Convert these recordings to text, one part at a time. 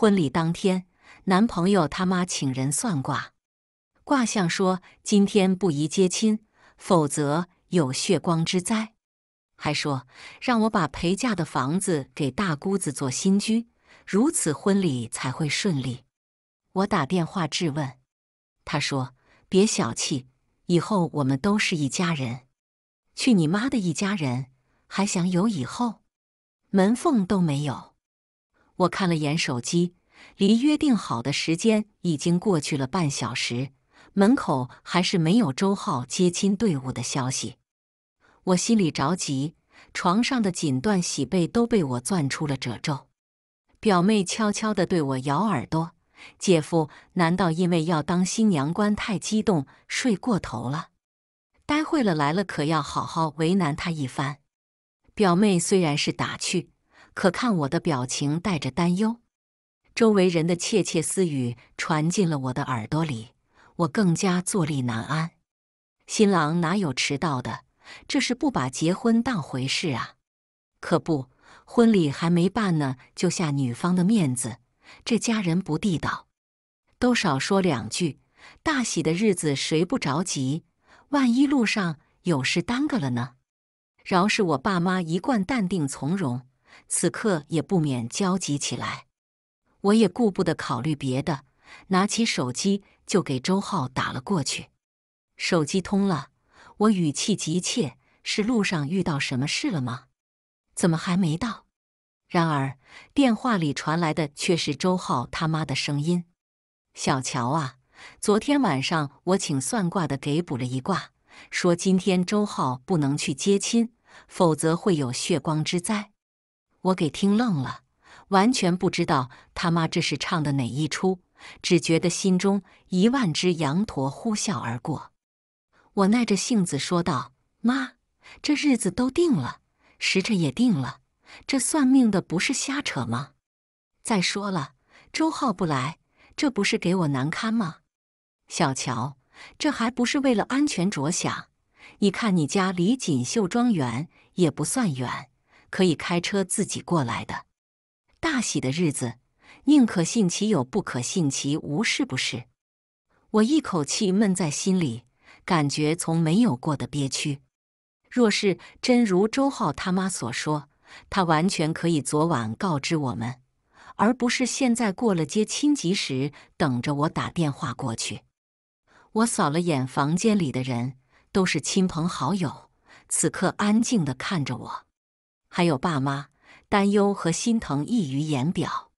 婚礼当天，男朋友他妈请人算卦，卦象说今天不宜接亲，否则有血光之灾。还说让我把陪嫁的房子给大姑子做新居，如此婚礼才会顺利。我打电话质问，他说：“别小气，以后我们都是一家人。”去你妈的一家人，还想有以后？门缝都没有。我看了眼手机，离约定好的时间已经过去了半小时，门口还是没有周浩接亲队伍的消息。我心里着急，床上的锦缎喜被都被我攥出了褶皱。表妹悄悄的对我咬耳朵：“姐夫，难道因为要当新娘官太激动，睡过头了？待会了来了，可要好好为难他一番。”表妹虽然是打趣。可看我的表情带着担忧，周围人的窃窃私语传进了我的耳朵里，我更加坐立难安。新郎哪有迟到的？这是不把结婚当回事啊！可不，婚礼还没办呢，就下女方的面子，这家人不地道。都少说两句，大喜的日子谁不着急？万一路上有事耽搁了呢？饶是我爸妈一贯淡定从容。此刻也不免焦急起来，我也顾不得考虑别的，拿起手机就给周浩打了过去。手机通了，我语气急切：“是路上遇到什么事了吗？怎么还没到？”然而，电话里传来的却是周浩他妈的声音：“小乔啊，昨天晚上我请算卦的给卜了一卦，说今天周浩不能去接亲，否则会有血光之灾。”我给听愣了，完全不知道他妈这是唱的哪一出，只觉得心中一万只羊驼呼啸而过。我耐着性子说道：“妈，这日子都定了，时辰也定了，这算命的不是瞎扯吗？再说了，周浩不来，这不是给我难堪吗？小乔，这还不是为了安全着想？你看你家离锦绣庄园也不算远。”可以开车自己过来的，大喜的日子，宁可信其有，不可信其无，是不是？我一口气闷在心里，感觉从没有过的憋屈。若是真如周浩他妈所说，他完全可以昨晚告知我们，而不是现在过了接亲吉时，等着我打电话过去。我扫了眼房间里的人，都是亲朋好友，此刻安静的看着我。还有爸妈担忧和心疼溢于言表，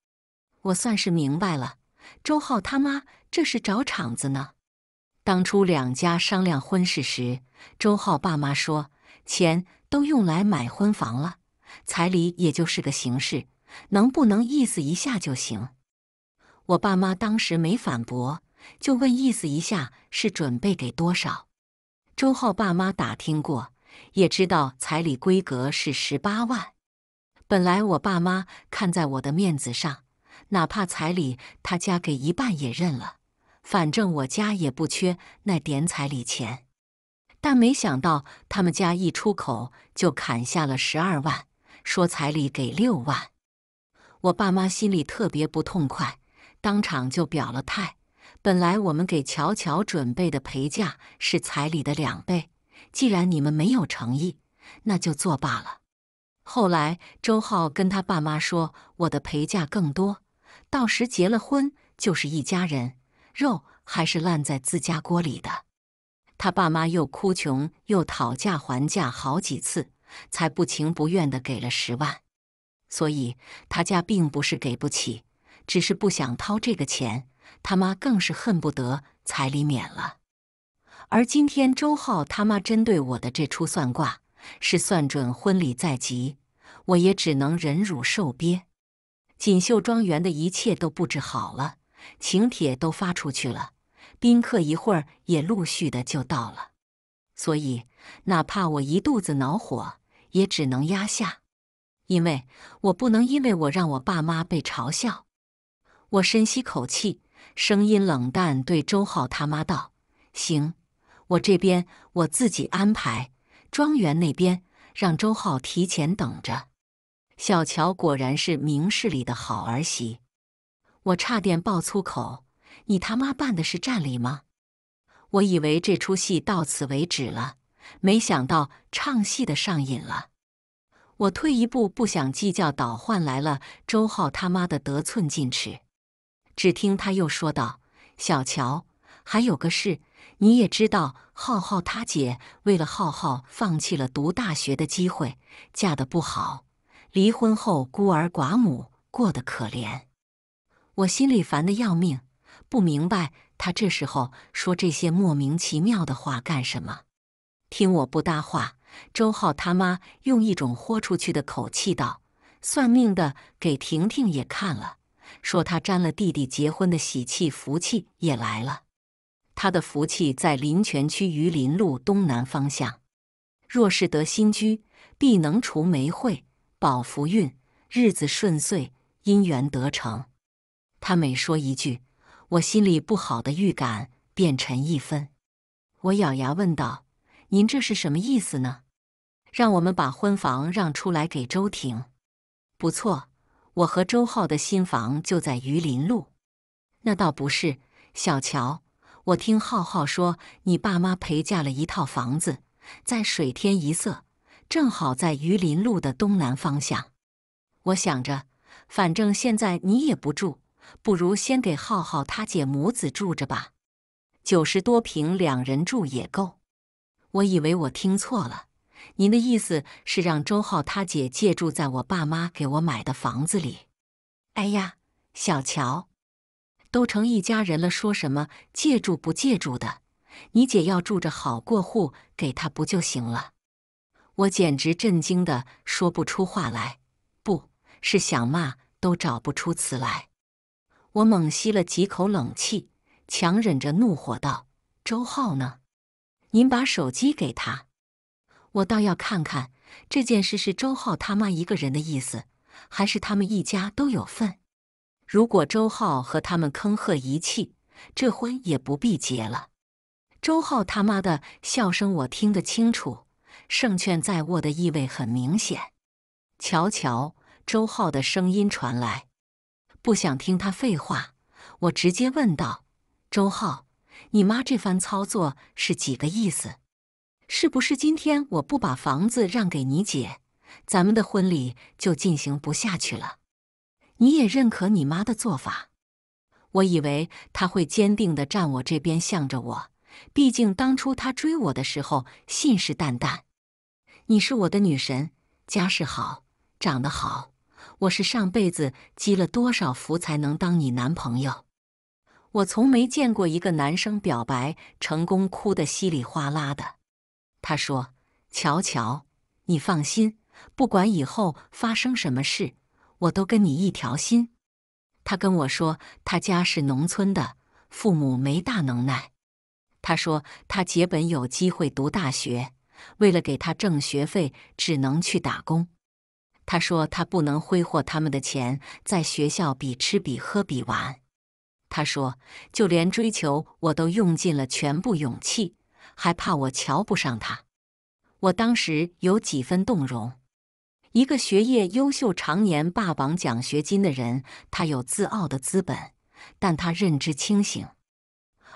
我算是明白了，周浩他妈这是找场子呢。当初两家商量婚事时，周浩爸妈说钱都用来买婚房了，彩礼也就是个形式，能不能意思一下就行。我爸妈当时没反驳，就问意思一下是准备给多少。周浩爸妈打听过。也知道彩礼规格是十八万。本来我爸妈看在我的面子上，哪怕彩礼他家给一半也认了，反正我家也不缺那点彩礼钱。但没想到他们家一出口就砍下了十二万，说彩礼给六万。我爸妈心里特别不痛快，当场就表了态。本来我们给乔乔准备的陪嫁是彩礼的两倍。既然你们没有诚意，那就作罢了。后来周浩跟他爸妈说：“我的陪嫁更多，到时结了婚就是一家人，肉还是烂在自家锅里的。”他爸妈又哭穷，又讨价还价好几次，才不情不愿的给了十万。所以他家并不是给不起，只是不想掏这个钱。他妈更是恨不得彩礼免了。而今天周浩他妈针对我的这出算卦，是算准婚礼在即，我也只能忍辱受憋。锦绣庄园的一切都布置好了，请帖都发出去了，宾客一会儿也陆续的就到了，所以哪怕我一肚子恼火，也只能压下，因为我不能因为我让我爸妈被嘲笑。我深吸口气，声音冷淡对周浩他妈道：“行。”我这边我自己安排，庄园那边让周浩提前等着。小乔果然是明事理的好儿媳，我差点爆粗口，你他妈办的是站理吗？我以为这出戏到此为止了，没想到唱戏的上瘾了。我退一步不想计较，倒换来了周浩他妈的得寸进尺。只听他又说道：“小乔，还有个事。”你也知道，浩浩他姐为了浩浩放弃了读大学的机会，嫁得不好，离婚后孤儿寡母过得可怜。我心里烦得要命，不明白他这时候说这些莫名其妙的话干什么。听我不搭话，周浩他妈用一种豁出去的口气道：“算命的给婷婷也看了，说她沾了弟弟结婚的喜气福气也来了。”他的福气在临泉区榆林路东南方向，若是得新居，必能除霉晦，保福运，日子顺遂，姻缘得成。他每说一句，我心里不好的预感便沉一分。我咬牙问道：“您这是什么意思呢？让我们把婚房让出来给周婷？”不错，我和周浩的新房就在榆林路。那倒不是，小乔。我听浩浩说，你爸妈陪嫁了一套房子，在水天一色，正好在榆林路的东南方向。我想着，反正现在你也不住，不如先给浩浩他姐母子住着吧，九十多平，两人住也够。我以为我听错了，您的意思是让周浩他姐借住在我爸妈给我买的房子里？哎呀，小乔。都成一家人了，说什么借住不借住的？你姐要住着好过户给他不就行了？我简直震惊的说不出话来，不是想骂都找不出词来。我猛吸了几口冷气，强忍着怒火道：“周浩呢？您把手机给他，我倒要看看这件事是周浩他妈一个人的意思，还是他们一家都有份。”如果周浩和他们坑贺一气，这婚也不必结了。周浩他妈的笑声我听得清楚，胜券在握的意味很明显。瞧瞧，周浩的声音传来。不想听他废话，我直接问道：“周浩，你妈这番操作是几个意思？是不是今天我不把房子让给你姐，咱们的婚礼就进行不下去了？”你也认可你妈的做法，我以为他会坚定的站我这边，向着我。毕竟当初他追我的时候，信誓旦旦：“你是我的女神，家世好，长得好，我是上辈子积了多少福才能当你男朋友。”我从没见过一个男生表白成功哭得稀里哗啦的。他说：“乔乔，你放心，不管以后发生什么事。”我都跟你一条心。他跟我说，他家是农村的，父母没大能耐。他说他姐本有机会读大学，为了给他挣学费，只能去打工。他说他不能挥霍他们的钱，在学校比吃比喝比玩。他说就连追求我都用尽了全部勇气，还怕我瞧不上他。我当时有几分动容。一个学业优秀、常年霸榜奖学金的人，他有自傲的资本，但他认知清醒。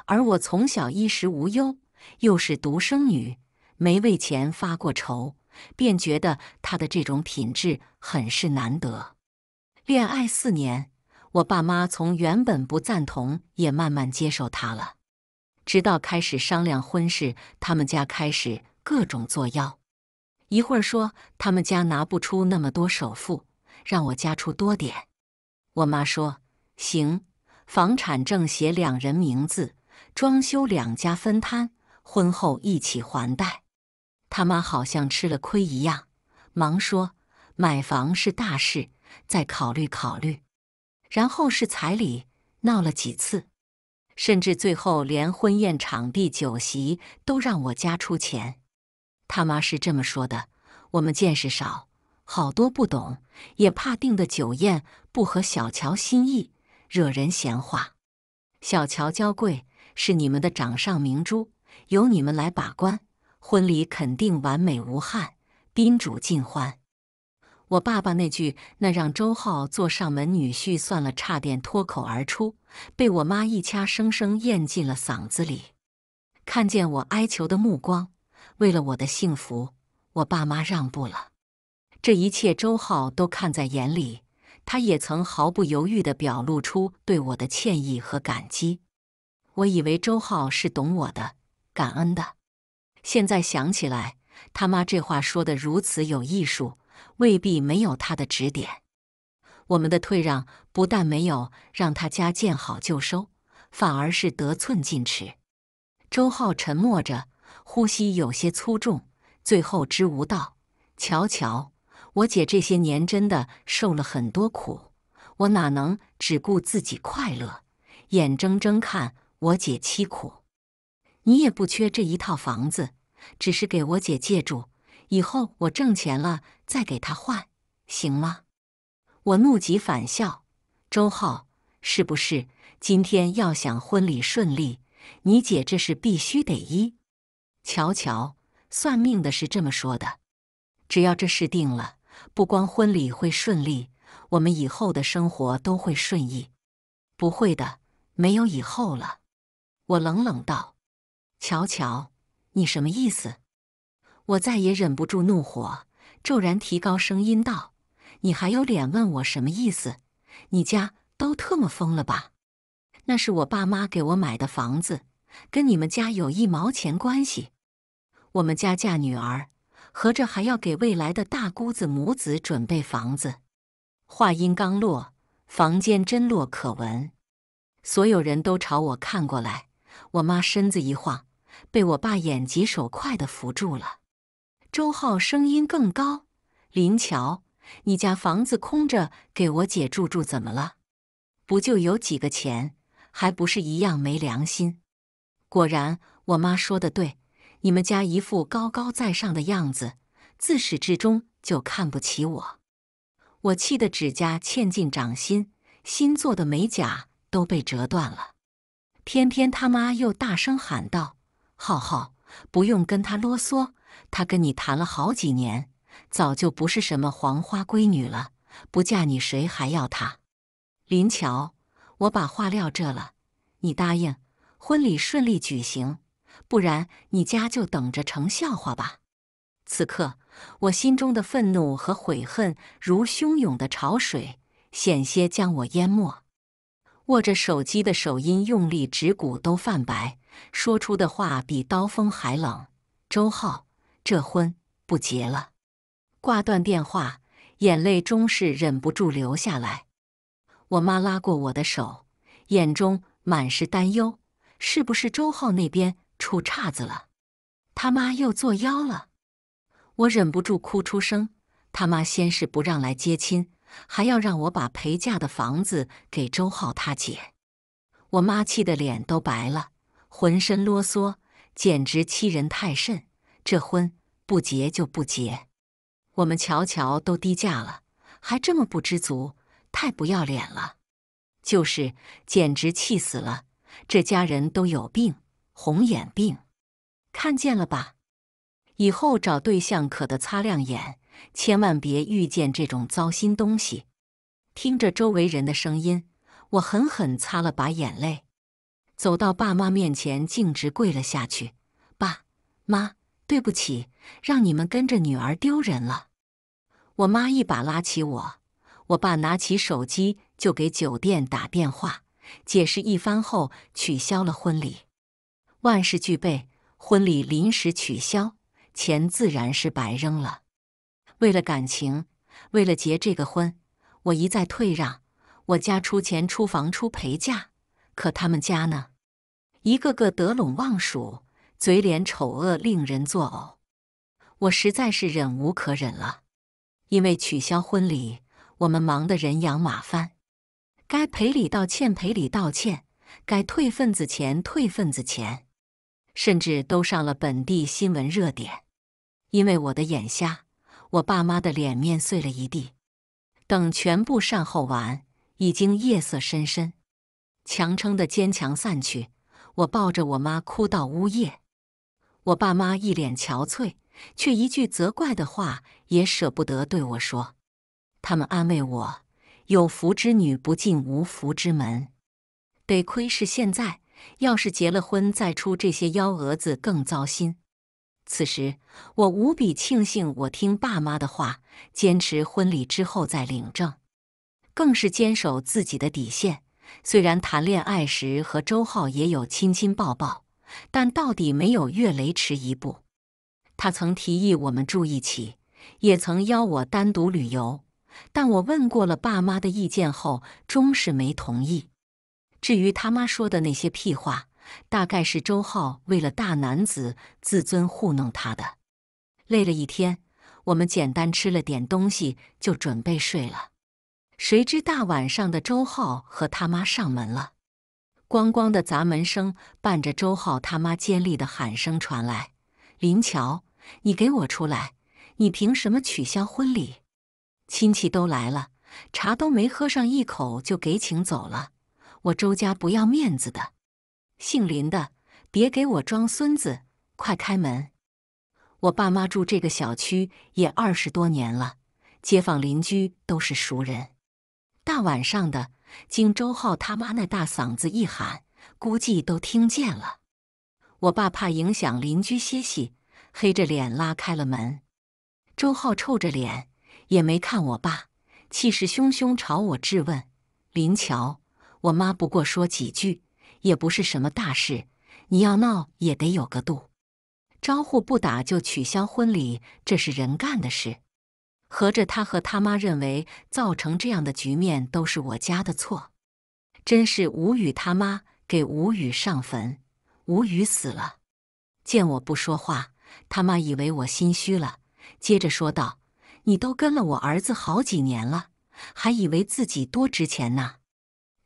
而我从小衣食无忧，又是独生女，没为钱发过愁，便觉得他的这种品质很是难得。恋爱四年，我爸妈从原本不赞同，也慢慢接受他了，直到开始商量婚事，他们家开始各种作妖。一会儿说他们家拿不出那么多首付，让我家出多点。我妈说行，房产证写两人名字，装修两家分摊，婚后一起还贷。他妈好像吃了亏一样，忙说买房是大事，再考虑考虑。然后是彩礼，闹了几次，甚至最后连婚宴场地、酒席都让我家出钱。他妈是这么说的，我们见识少，好多不懂，也怕订的酒宴不合小乔心意，惹人闲话。小乔娇贵，是你们的掌上明珠，由你们来把关，婚礼肯定完美无憾，宾主尽欢。我爸爸那句“那让周浩做上门女婿算了”，差点脱口而出，被我妈一掐，生生咽进了嗓子里。看见我哀求的目光。为了我的幸福，我爸妈让步了。这一切，周浩都看在眼里。他也曾毫不犹豫地表露出对我的歉意和感激。我以为周浩是懂我的、感恩的。现在想起来，他妈这话说的如此有艺术，未必没有他的指点。我们的退让不但没有让他家见好就收，反而是得寸进尺。周浩沉默着。呼吸有些粗重，最后知无道。瞧瞧，我姐这些年真的受了很多苦，我哪能只顾自己快乐，眼睁睁看我姐凄苦？你也不缺这一套房子，只是给我姐借住，以后我挣钱了再给她换，行吗？我怒极反笑，周浩，是不是今天要想婚礼顺利，你姐这事必须得一乔乔，算命的是这么说的，只要这事定了，不光婚礼会顺利，我们以后的生活都会顺意。不会的，没有以后了。我冷冷道：“乔乔，你什么意思？”我再也忍不住怒火，骤然提高声音道：“你还有脸问我什么意思？你家都特么疯了吧？那是我爸妈给我买的房子，跟你们家有一毛钱关系。”我们家嫁女儿，合着还要给未来的大姑子母子准备房子。话音刚落，房间真落可闻，所有人都朝我看过来。我妈身子一晃，被我爸眼疾手快的扶住了。周浩声音更高：“林乔，你家房子空着，给我姐住住，怎么了？不就有几个钱，还不是一样没良心？果然，我妈说的对。”你们家一副高高在上的样子，自始至终就看不起我。我气得指甲嵌进掌心，新做的美甲都被折断了。偏偏他妈又大声喊道：“浩浩，不用跟他啰嗦，他跟你谈了好几年，早就不是什么黄花闺女了，不嫁你谁还要他？”林乔，我把话撂这了，你答应，婚礼顺利举行。不然你家就等着成笑话吧！此刻我心中的愤怒和悔恨如汹涌的潮水，险些将我淹没。握着手机的手音用力指骨都泛白，说出的话比刀锋还冷：“周浩，这婚不结了。”挂断电话，眼泪终是忍不住流下来。我妈拉过我的手，眼中满是担忧：“是不是周浩那边？”出岔子了，他妈又作妖了，我忍不住哭出声。他妈先是不让来接亲，还要让我把陪嫁的房子给周浩他姐。我妈气得脸都白了，浑身啰嗦，简直欺人太甚。这婚不结就不结，我们乔乔都低价了，还这么不知足，太不要脸了。就是，简直气死了，这家人都有病。红眼病，看见了吧？以后找对象可得擦亮眼，千万别遇见这种糟心东西。听着周围人的声音，我狠狠擦了把眼泪，走到爸妈面前，径直跪了下去。爸妈，对不起，让你们跟着女儿丢人了。我妈一把拉起我，我爸拿起手机就给酒店打电话，解释一番后取消了婚礼。万事俱备，婚礼临时取消，钱自然是白扔了。为了感情，为了结这个婚，我一再退让，我家出钱、出房、出陪嫁，可他们家呢，一个个得陇望蜀，嘴脸丑恶，令人作呕。我实在是忍无可忍了，因为取消婚礼，我们忙得人仰马翻，该赔礼道歉赔礼道歉，该退份子钱退份子钱。甚至都上了本地新闻热点。因为我的眼瞎，我爸妈的脸面碎了一地。等全部善后完，已经夜色深深，强撑的坚强散去，我抱着我妈哭到呜咽。我爸妈一脸憔悴，却一句责怪的话也舍不得对我说。他们安慰我：“有福之女不进无福之门。”得亏是现在。要是结了婚再出这些幺蛾子，更糟心。此时我无比庆幸，我听爸妈的话，坚持婚礼之后再领证，更是坚守自己的底线。虽然谈恋爱时和周浩也有亲亲抱抱，但到底没有越雷池一步。他曾提议我们住一起，也曾邀我单独旅游，但我问过了爸妈的意见后，终是没同意。至于他妈说的那些屁话，大概是周浩为了大男子自尊糊弄他的。累了一天，我们简单吃了点东西就准备睡了。谁知大晚上的，周浩和他妈上门了，咣咣的砸门声伴着周浩他妈尖利的喊声传来：“林乔，你给我出来！你凭什么取消婚礼？亲戚都来了，茶都没喝上一口就给请走了。”我周家不要面子的，姓林的，别给我装孙子！快开门！我爸妈住这个小区也二十多年了，街坊邻居都是熟人。大晚上的，经周浩他妈那大嗓子一喊，估计都听见了。我爸怕影响邻居歇息，黑着脸拉开了门。周浩臭着脸，也没看我爸，气势汹汹朝我质问：“林乔，我妈不过说几句，也不是什么大事。你要闹也得有个度，招呼不打就取消婚礼，这是人干的事。合着他和他妈认为造成这样的局面都是我家的错，真是无语。他妈给无语上坟，无语死了。见我不说话，他妈以为我心虚了，接着说道：“你都跟了我儿子好几年了，还以为自己多值钱呢。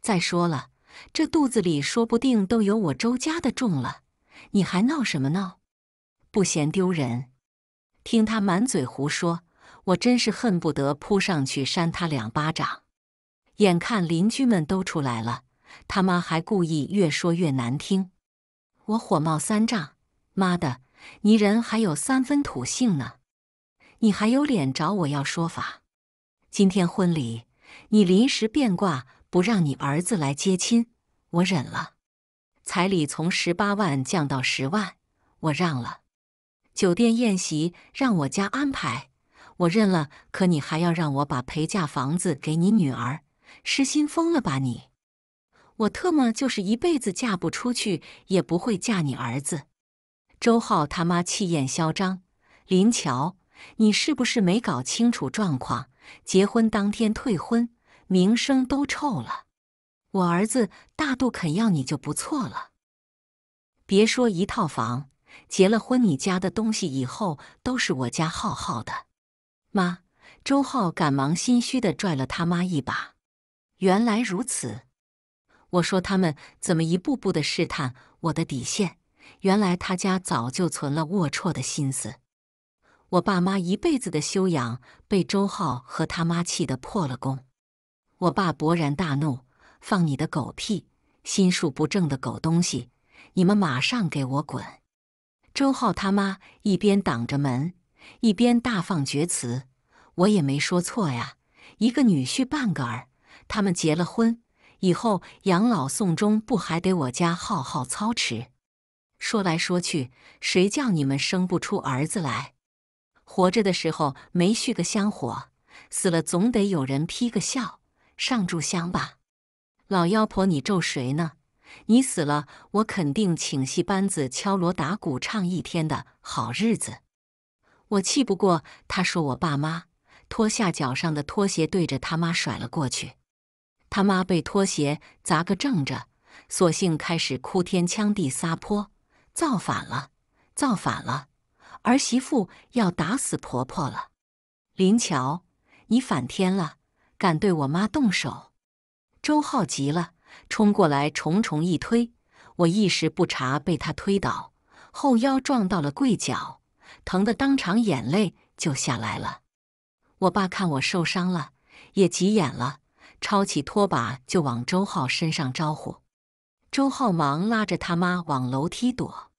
再说了，这肚子里说不定都有我周家的种了，你还闹什么闹？不嫌丢人？听他满嘴胡说，我真是恨不得扑上去扇他两巴掌。眼看邻居们都出来了，他妈还故意越说越难听，我火冒三丈。妈的，你人还有三分土性呢，你还有脸找我要说法？今天婚礼你临时变卦。不让你儿子来接亲，我忍了；彩礼从十八万降到十万，我让了；酒店宴席让我家安排，我认了。可你还要让我把陪嫁房子给你女儿，失心疯了吧你！我特么就是一辈子嫁不出去，也不会嫁你儿子。周浩他妈气焰嚣张，林乔，你是不是没搞清楚状况？结婚当天退婚？名声都臭了，我儿子大度肯要你就不错了，别说一套房，结了婚你家的东西以后都是我家浩浩的。妈，周浩赶忙心虚的拽了他妈一把。原来如此，我说他们怎么一步步的试探我的底线，原来他家早就存了龌龊的心思。我爸妈一辈子的修养被周浩和他妈气得破了功。我爸勃然大怒：“放你的狗屁！心术不正的狗东西！你们马上给我滚！”周浩他妈一边挡着门，一边大放厥词：“我也没说错呀，一个女婿半个儿，他们结了婚以后养老送终不还得我家浩浩操持？说来说去，谁叫你们生不出儿子来？活着的时候没续个香火，死了总得有人劈个笑。”上炷香吧，老妖婆，你咒谁呢？你死了，我肯定请戏班子敲锣打鼓唱一天的好日子。我气不过，他说我爸妈，脱下脚上的拖鞋，对着他妈甩了过去。他妈被拖鞋砸个正着，索性开始哭天抢地撒泼，造反了，造反了，儿媳妇要打死婆婆了。林乔，你反天了！敢对我妈动手！周浩急了，冲过来重重一推，我一时不察被他推倒，后腰撞到了柜角，疼得当场眼泪就下来了。我爸看我受伤了，也急眼了，抄起拖把就往周浩身上招呼。周浩忙拉着他妈往楼梯躲。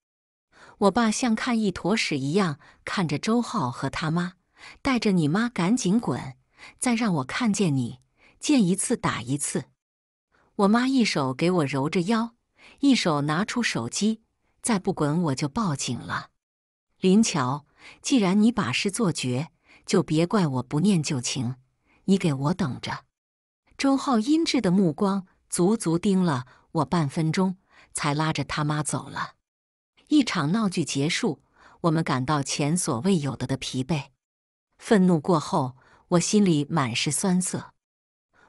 我爸像看一坨屎一样看着周浩和他妈，带着你妈赶紧滚！再让我看见你，见一次打一次。我妈一手给我揉着腰，一手拿出手机，再不滚我就报警了。林乔，既然你把事做绝，就别怪我不念旧情。你给我等着。周浩阴鸷的目光足足盯了我半分钟，才拉着他妈走了。一场闹剧结束，我们感到前所未有的的疲惫。愤怒过后。我心里满是酸涩，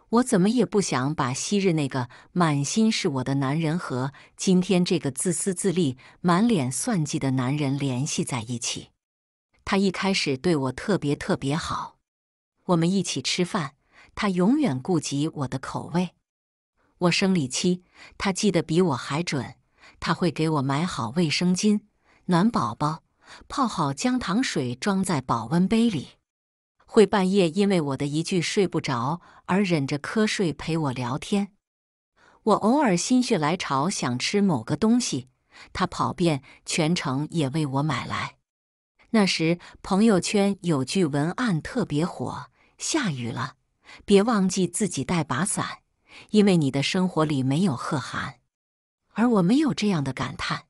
我怎么也不想把昔日那个满心是我的男人和今天这个自私自利、满脸算计的男人联系在一起。他一开始对我特别特别好，我们一起吃饭，他永远顾及我的口味。我生理期，他记得比我还准，他会给我买好卫生巾、暖宝宝，泡好姜糖水，装在保温杯里。会半夜因为我的一句睡不着而忍着瞌睡陪我聊天。我偶尔心血来潮想吃某个东西，他跑遍全城也为我买来。那时朋友圈有句文案特别火：“下雨了，别忘记自己带把伞，因为你的生活里没有贺涵。”而我没有这样的感叹，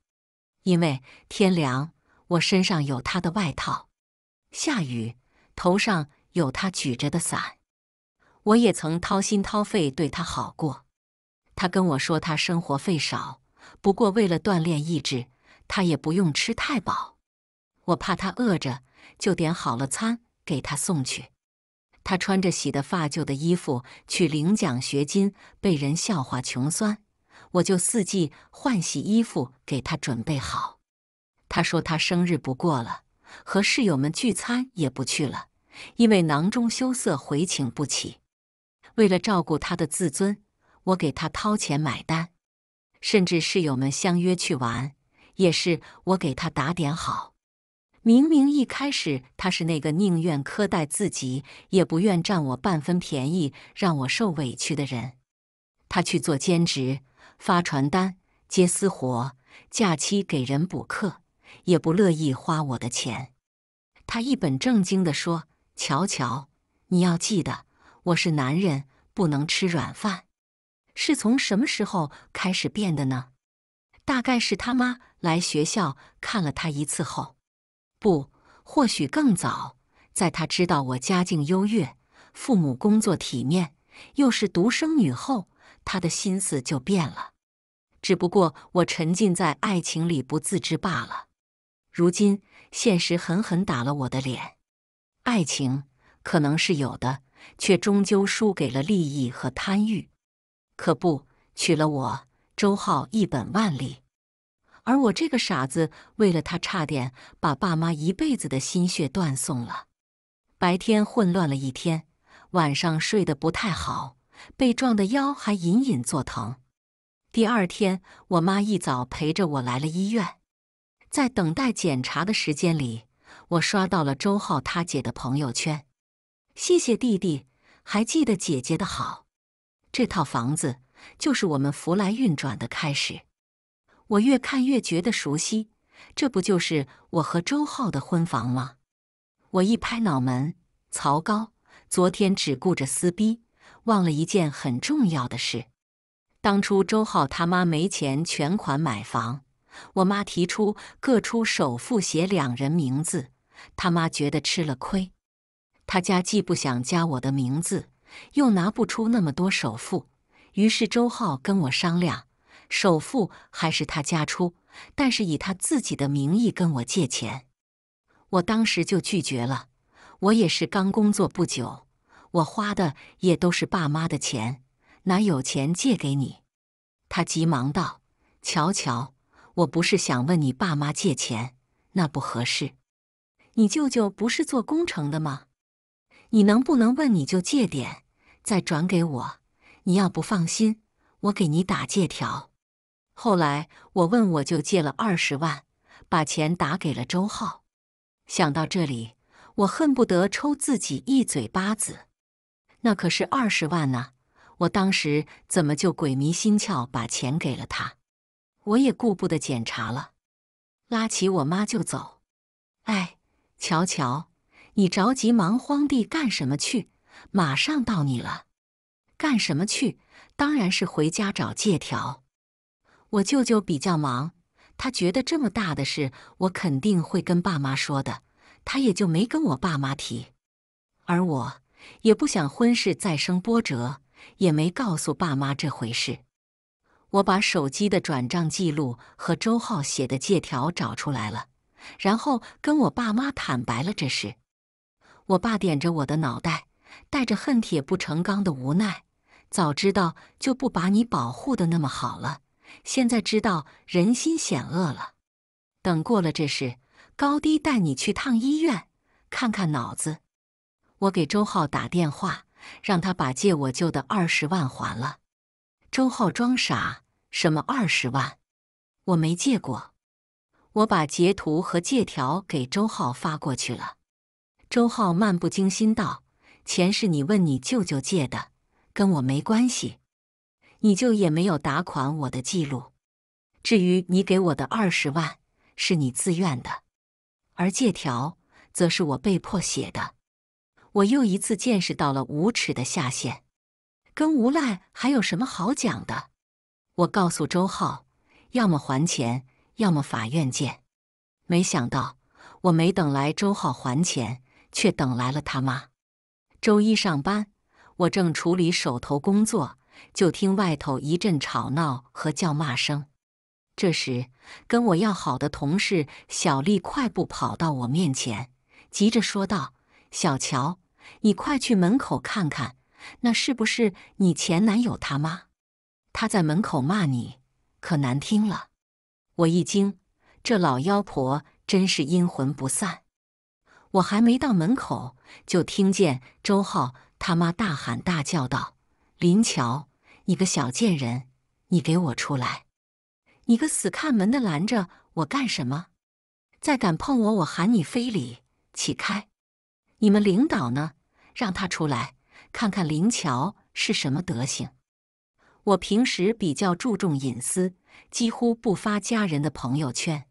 因为天凉，我身上有他的外套。下雨。头上有他举着的伞，我也曾掏心掏肺对他好过。他跟我说，他生活费少，不过为了锻炼意志，他也不用吃太饱。我怕他饿着，就点好了餐给他送去。他穿着洗的发旧的衣服去领奖学金，被人笑话穷酸，我就四季换洗衣服给他准备好。他说他生日不过了，和室友们聚餐也不去了。因为囊中羞涩，回请不起。为了照顾他的自尊，我给他掏钱买单，甚至室友们相约去玩，也是我给他打点好。明明一开始他是那个宁愿苛待自己，也不愿占我半分便宜，让我受委屈的人。他去做兼职、发传单、接私活，假期给人补课，也不乐意花我的钱。他一本正经地说。乔乔，你要记得，我是男人，不能吃软饭。是从什么时候开始变的呢？大概是他妈来学校看了他一次后，不，或许更早，在他知道我家境优越，父母工作体面，又是独生女后，他的心思就变了。只不过我沉浸在爱情里不自知罢了。如今，现实狠狠打了我的脸。爱情可能是有的，却终究输给了利益和贪欲。可不，娶了我，周浩一本万利；而我这个傻子，为了他，差点把爸妈一辈子的心血断送了。白天混乱了一天，晚上睡得不太好，被撞的腰还隐隐作疼。第二天，我妈一早陪着我来了医院，在等待检查的时间里。我刷到了周浩他姐的朋友圈，谢谢弟弟，还记得姐姐的好。这套房子就是我们福来运转的开始。我越看越觉得熟悉，这不就是我和周浩的婚房吗？我一拍脑门，曹高，昨天只顾着撕逼，忘了一件很重要的事。当初周浩他妈没钱全款买房，我妈提出各出首付，写两人名字。他妈觉得吃了亏，他家既不想加我的名字，又拿不出那么多首付。于是周浩跟我商量，首付还是他家出，但是以他自己的名义跟我借钱。我当时就拒绝了。我也是刚工作不久，我花的也都是爸妈的钱，哪有钱借给你？他急忙道：“乔乔，我不是想问你爸妈借钱，那不合适。”你舅舅不是做工程的吗？你能不能问你就借点，再转给我。你要不放心，我给你打借条。后来我问，我就借了二十万，把钱打给了周浩。想到这里，我恨不得抽自己一嘴巴子。那可是二十万呢！我当时怎么就鬼迷心窍把钱给了他？我也顾不得检查了，拉起我妈就走。哎。乔乔，你着急忙慌地干什么去？马上到你了，干什么去？当然是回家找借条。我舅舅比较忙，他觉得这么大的事，我肯定会跟爸妈说的，他也就没跟我爸妈提。而我也不想婚事再生波折，也没告诉爸妈这回事。我把手机的转账记录和周浩写的借条找出来了。然后跟我爸妈坦白了这事。我爸点着我的脑袋，带着恨铁不成钢的无奈：“早知道就不把你保护的那么好了，现在知道人心险恶了。”等过了这事，高低带你去趟医院，看看脑子。我给周浩打电话，让他把借我舅的二十万还了。周浩装傻：“什么二十万？我没借过。”我把截图和借条给周浩发过去了。周浩漫不经心道：“钱是你问你舅舅借的，跟我没关系。你舅也没有打款我的记录。至于你给我的二十万，是你自愿的，而借条则是我被迫写的。我又一次见识到了无耻的下线，跟无赖还有什么好讲的？我告诉周浩，要么还钱。”要么法院见。没想到，我没等来周浩还钱，却等来了他妈。周一上班，我正处理手头工作，就听外头一阵吵闹和叫骂声。这时，跟我要好的同事小丽快步跑到我面前，急着说道：“小乔，你快去门口看看，那是不是你前男友他妈？他在门口骂你，可难听了。”我一惊，这老妖婆真是阴魂不散。我还没到门口，就听见周浩他妈大喊大叫道：“林乔，你个小贱人，你给我出来！你个死看门的，拦着我干什么？再敢碰我，我喊你非礼！起开！你们领导呢？让他出来看看林乔是什么德行。”我平时比较注重隐私，几乎不发家人的朋友圈，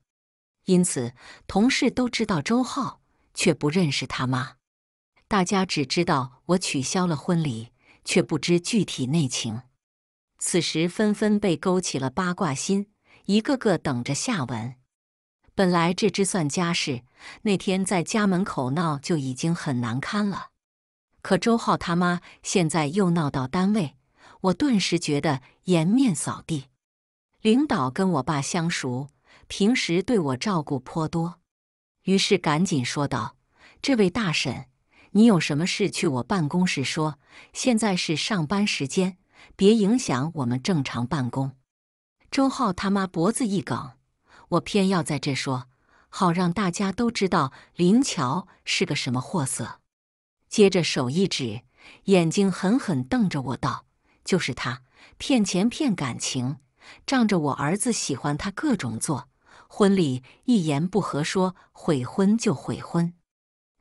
因此同事都知道周浩，却不认识他妈。大家只知道我取消了婚礼，却不知具体内情。此时纷纷被勾起了八卦心，一个个等着下文。本来这只算家事，那天在家门口闹就已经很难堪了，可周浩他妈现在又闹到单位。我顿时觉得颜面扫地，领导跟我爸相熟，平时对我照顾颇多，于是赶紧说道：“这位大婶，你有什么事去我办公室说，现在是上班时间，别影响我们正常办公。”周浩他妈脖子一梗，我偏要在这说，好让大家都知道林乔是个什么货色。接着手一指，眼睛狠狠瞪着我道。就是他骗钱骗感情，仗着我儿子喜欢他，各种做婚礼，一言不合说悔婚就悔婚。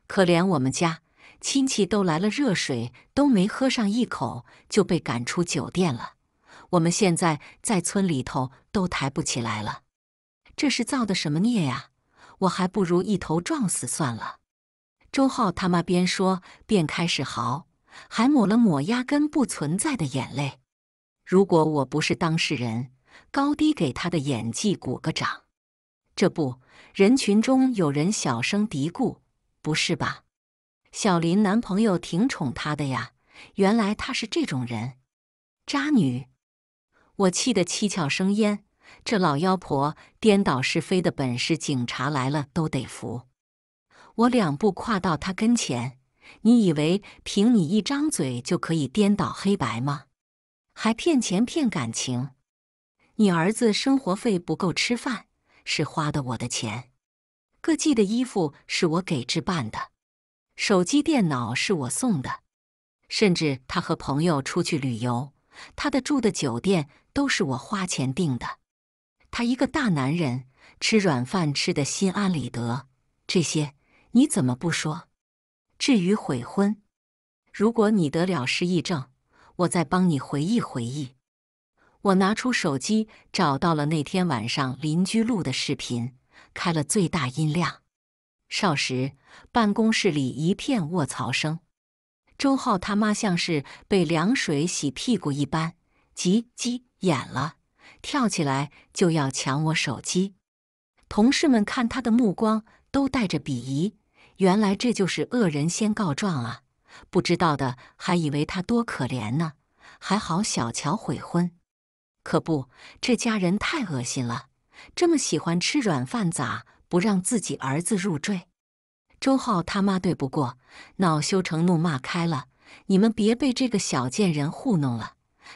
可怜我们家亲戚都来了，热水都没喝上一口就被赶出酒店了。我们现在在村里头都抬不起来了，这是造的什么孽呀？我还不如一头撞死算了。周浩他妈边说边开始嚎。还抹了抹压根不存在的眼泪。如果我不是当事人，高低给他的演技鼓个掌。这不，人群中有人小声嘀咕：“不是吧，小林男朋友挺宠她的呀，原来她是这种人，渣女！”我气得七窍生烟，这老妖婆颠倒是非的本事，警察来了都得服。我两步跨到她跟前。你以为凭你一张嘴就可以颠倒黑白吗？还骗钱骗感情？你儿子生活费不够吃饭，是花的我的钱；各季的衣服是我给置办的，手机、电脑是我送的，甚至他和朋友出去旅游，他的住的酒店都是我花钱订的。他一个大男人吃软饭吃得心安理得，这些你怎么不说？至于悔婚，如果你得了失忆症，我再帮你回忆回忆。我拿出手机，找到了那天晚上邻居录的视频，开了最大音量。少时，办公室里一片卧槽声。周浩他妈像是被凉水洗屁股一般，急急眼了，跳起来就要抢我手机。同事们看他的目光都带着鄙夷。原来这就是恶人先告状啊！不知道的还以为他多可怜呢。还好小乔悔婚，可不，这家人太恶心了，这么喜欢吃软饭咋不让自己儿子入赘？周浩他妈对不过，恼羞成怒骂开了：“你们别被这个小贱人糊弄了！”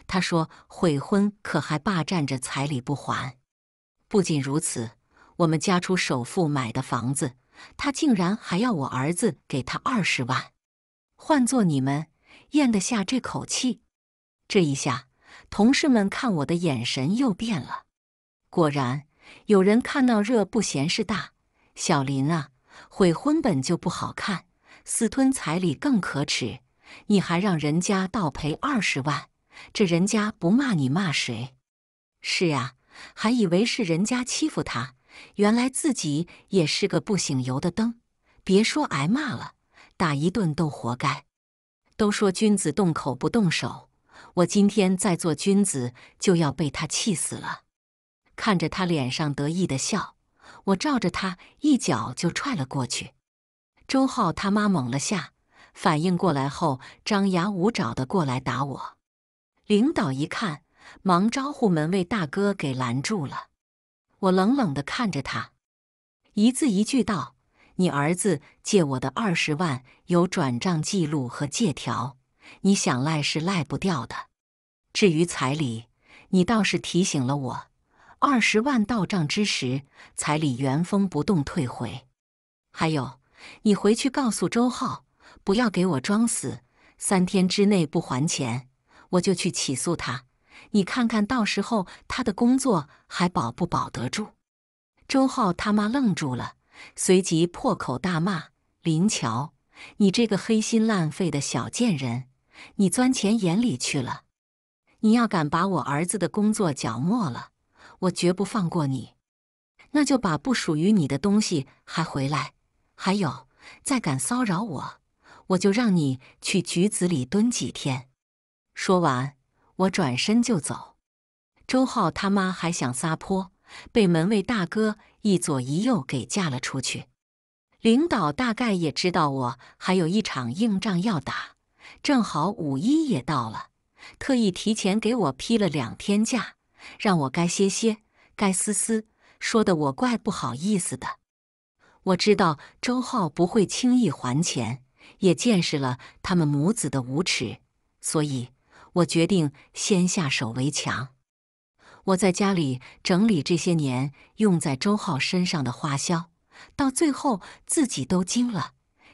他说悔婚可还霸占着彩礼不还。不仅如此，我们家出首付买的房子。他竟然还要我儿子给他二十万，换做你们咽得下这口气？这一下，同事们看我的眼神又变了。果然，有人看到热不嫌事大。小林啊，悔婚本就不好看，私吞彩礼更可耻，你还让人家倒赔二十万，这人家不骂你骂谁？是啊，还以为是人家欺负他。原来自己也是个不省油的灯，别说挨骂了，打一顿都活该。都说君子动口不动手，我今天再做君子就要被他气死了。看着他脸上得意的笑，我照着他一脚就踹了过去。周浩他妈猛了下，反应过来后张牙舞爪的过来打我。领导一看，忙招呼门卫大哥给拦住了。我冷冷地看着他，一字一句道：“你儿子借我的二十万有转账记录和借条，你想赖是赖不掉的。至于彩礼，你倒是提醒了我，二十万到账之时，彩礼原封不动退回。还有，你回去告诉周浩，不要给我装死，三天之内不还钱，我就去起诉他。”你看看到时候他的工作还保不保得住？周浩他妈愣住了，随即破口大骂：“林乔，你这个黑心烂肺的小贱人，你钻钱眼里去了！你要敢把我儿子的工作搅没了，我绝不放过你！那就把不属于你的东西还回来。还有，再敢骚扰我，我就让你去局子里蹲几天。”说完。我转身就走，周浩他妈还想撒泼，被门卫大哥一左一右给架了出去。领导大概也知道我还有一场硬仗要打，正好五一也到了，特意提前给我批了两天假，让我该歇歇，该思思，说的我怪不好意思的。我知道周浩不会轻易还钱，也见识了他们母子的无耻，所以。我决定先下手为强。我在家里整理这些年用在周浩身上的花销，到最后自己都惊了，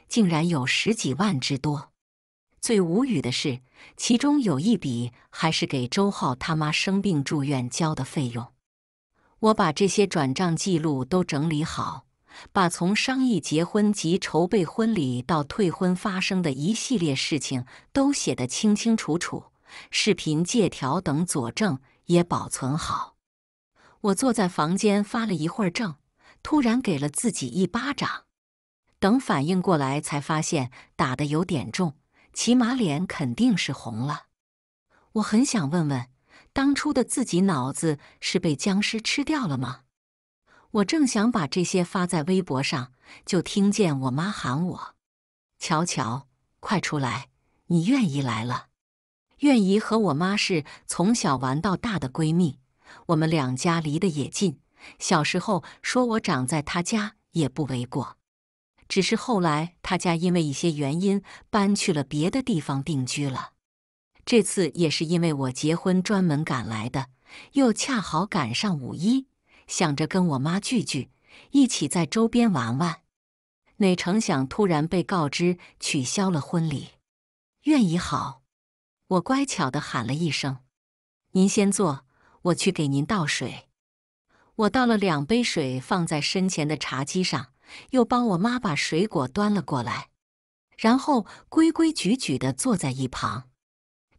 竟然有十几万之多。最无语的是，其中有一笔还是给周浩他妈生病住院交的费用。我把这些转账记录都整理好，把从商议结婚及筹备婚礼到退婚发生的一系列事情都写得清清楚楚。视频、借条等佐证也保存好。我坐在房间发了一会儿证，突然给了自己一巴掌。等反应过来，才发现打的有点重，起码脸肯定是红了。我很想问问，当初的自己脑子是被僵尸吃掉了吗？我正想把这些发在微博上，就听见我妈喊我：“乔乔，快出来，你愿意来了。”苑姨和我妈是从小玩到大的闺蜜，我们两家离得也近。小时候说我长在她家也不为过，只是后来她家因为一些原因搬去了别的地方定居了。这次也是因为我结婚专门赶来的，又恰好赶上五一，想着跟我妈聚聚，一起在周边玩玩。哪成想突然被告知取消了婚礼。苑姨好。我乖巧地喊了一声：“您先坐，我去给您倒水。”我倒了两杯水放在身前的茶几上，又帮我妈把水果端了过来，然后规规矩矩地坐在一旁。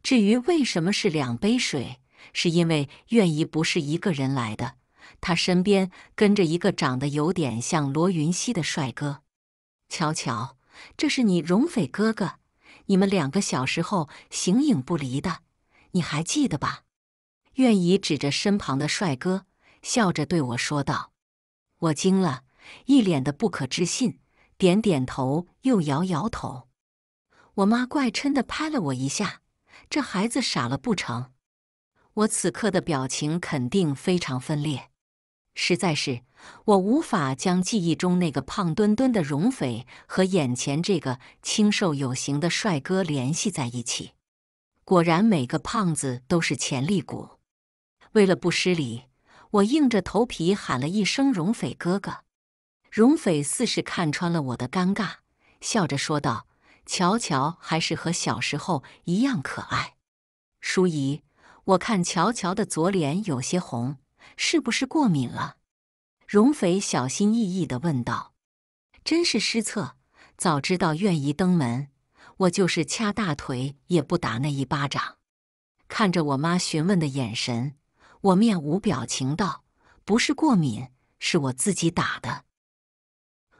至于为什么是两杯水，是因为愿意不是一个人来的，他身边跟着一个长得有点像罗云熙的帅哥。瞧瞧，这是你荣斐哥哥。你们两个小时候形影不离的，你还记得吧？苑姨指着身旁的帅哥，笑着对我说道。我惊了，一脸的不可置信，点点头又摇摇头。我妈怪嗔的拍了我一下，这孩子傻了不成？我此刻的表情肯定非常分裂。实在是，我无法将记忆中那个胖墩墩的荣斐和眼前这个清瘦有型的帅哥联系在一起。果然，每个胖子都是潜力股。为了不失礼，我硬着头皮喊了一声“荣斐哥哥”。荣斐似是看穿了我的尴尬，笑着说道：“乔乔还是和小时候一样可爱。”淑仪，我看乔乔的左脸有些红。是不是过敏了？荣斐小心翼翼的问道。真是失策，早知道愿意登门，我就是掐大腿也不打那一巴掌。看着我妈询问的眼神，我面无表情道：“不是过敏，是我自己打的。”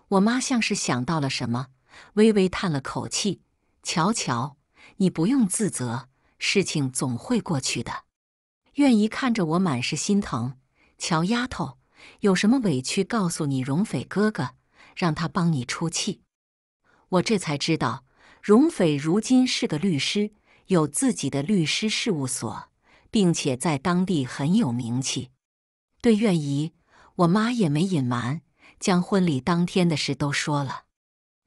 我妈像是想到了什么，微微叹了口气：“乔乔，你不用自责，事情总会过去的。”愿意看着我满是心疼，乔丫头，有什么委屈告诉你荣斐哥哥，让他帮你出气。我这才知道，荣斐如今是个律师，有自己的律师事务所，并且在当地很有名气。对愿意，我妈也没隐瞒，将婚礼当天的事都说了。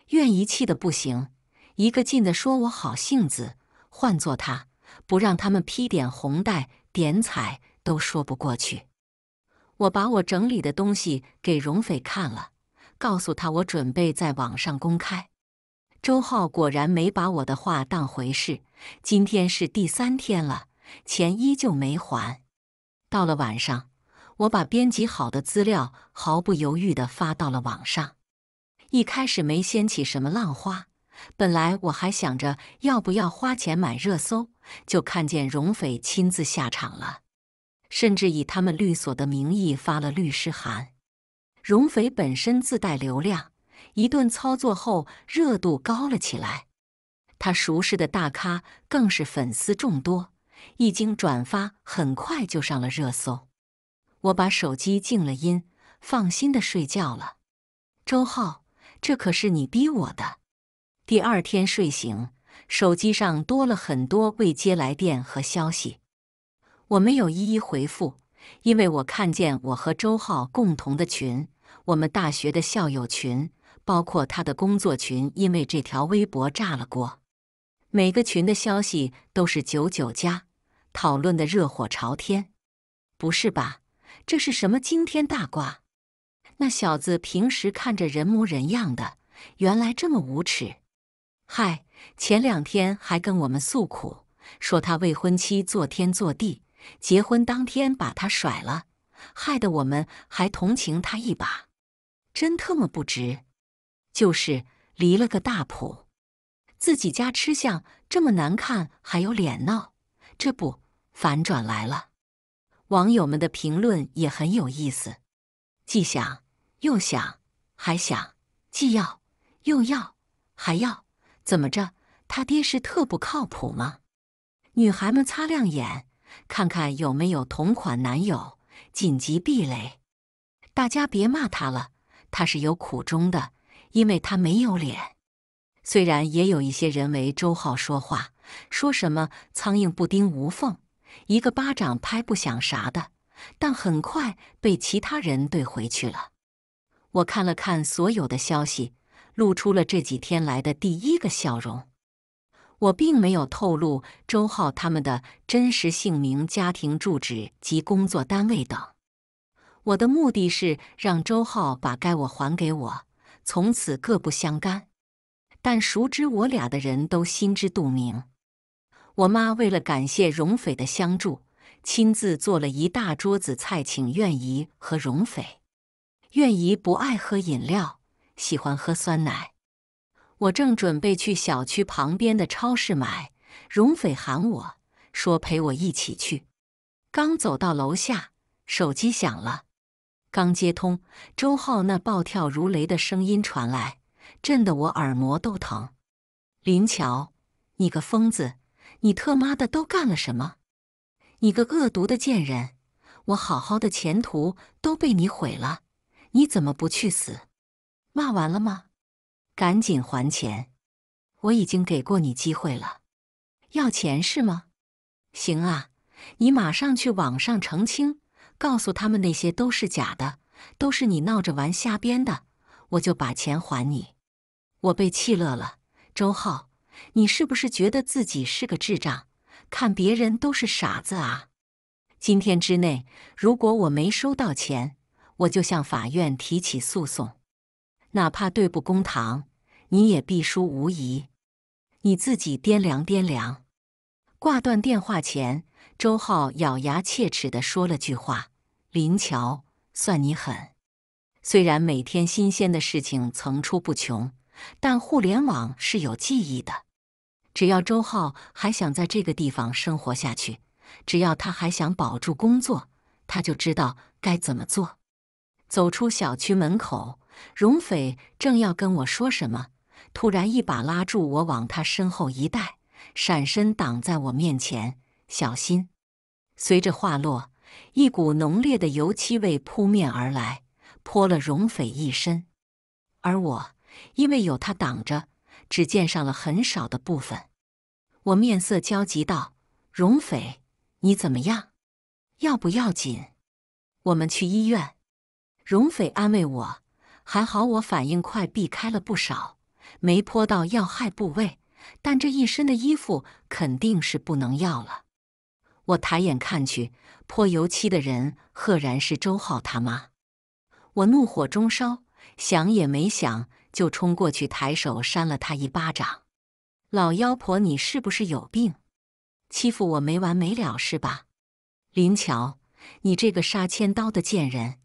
愿意气得不行，一个劲的说我好性子，换做他，不让他们披点红带。点彩都说不过去，我把我整理的东西给荣斐看了，告诉他我准备在网上公开。周浩果然没把我的话当回事，今天是第三天了，钱依旧没还。到了晚上，我把编辑好的资料毫不犹豫的发到了网上，一开始没掀起什么浪花，本来我还想着要不要花钱买热搜。就看见荣斐亲自下场了，甚至以他们律所的名义发了律师函。荣斐本身自带流量，一顿操作后热度高了起来。他熟识的大咖更是粉丝众多，一经转发，很快就上了热搜。我把手机静了音，放心的睡觉了。周浩，这可是你逼我的。第二天睡醒。手机上多了很多未接来电和消息，我没有一一回复，因为我看见我和周浩共同的群，我们大学的校友群，包括他的工作群，因为这条微博炸了锅，每个群的消息都是九九加，讨论的热火朝天，不是吧？这是什么惊天大瓜？那小子平时看着人模人样的，原来这么无耻。嗨，前两天还跟我们诉苦，说他未婚妻作天作地，结婚当天把他甩了，害得我们还同情他一把，真特么不值！就是离了个大谱，自己家吃相这么难看，还有脸闹，这不反转来了？网友们的评论也很有意思，既想又想，还想，既要又要还要。怎么着？他爹是特不靠谱吗？女孩们擦亮眼，看看有没有同款男友。紧急避雷！大家别骂他了，他是有苦衷的，因为他没有脸。虽然也有一些人为周浩说话，说什么“苍蝇不叮无缝”，一个巴掌拍不响啥的，但很快被其他人怼回去了。我看了看所有的消息。露出了这几天来的第一个笑容。我并没有透露周浩他们的真实姓名、家庭住址及工作单位等。我的目的是让周浩把该我还给我，从此各不相干。但熟知我俩的人都心知肚明。我妈为了感谢荣斐的相助，亲自做了一大桌子菜请愿姨和荣斐。愿姨不爱喝饮料。喜欢喝酸奶，我正准备去小区旁边的超市买，荣斐喊我说陪我一起去。刚走到楼下，手机响了，刚接通，周浩那暴跳如雷的声音传来，震得我耳膜都疼。林乔，你个疯子，你特妈的都干了什么？你个恶毒的贱人，我好好的前途都被你毁了，你怎么不去死？骂完了吗？赶紧还钱！我已经给过你机会了。要钱是吗？行啊，你马上去网上澄清，告诉他们那些都是假的，都是你闹着玩瞎编的，我就把钱还你。我被气乐了，周浩，你是不是觉得自己是个智障？看别人都是傻子啊！今天之内，如果我没收到钱，我就向法院提起诉讼。哪怕对簿公堂，你也必输无疑。你自己掂量掂量。挂断电话前，周浩咬牙切齿的说了句话：“林乔，算你狠。”虽然每天新鲜的事情层出不穷，但互联网是有记忆的。只要周浩还想在这个地方生活下去，只要他还想保住工作，他就知道该怎么做。走出小区门口。荣斐正要跟我说什么，突然一把拉住我，往他身后一带，闪身挡在我面前：“小心！”随着话落，一股浓烈的油漆味扑面而来，泼了荣斐一身，而我因为有他挡着，只溅上了很少的部分。我面色焦急道：“荣斐，你怎么样？要不要紧？我们去医院。”荣斐安慰我。还好我反应快，避开了不少，没泼到要害部位。但这一身的衣服肯定是不能要了。我抬眼看去，泼油漆的人赫然是周浩他妈。我怒火中烧，想也没想就冲过去，抬手扇了他一巴掌：“老妖婆，你是不是有病？欺负我没完没了是吧？林乔，你这个杀千刀的贱人，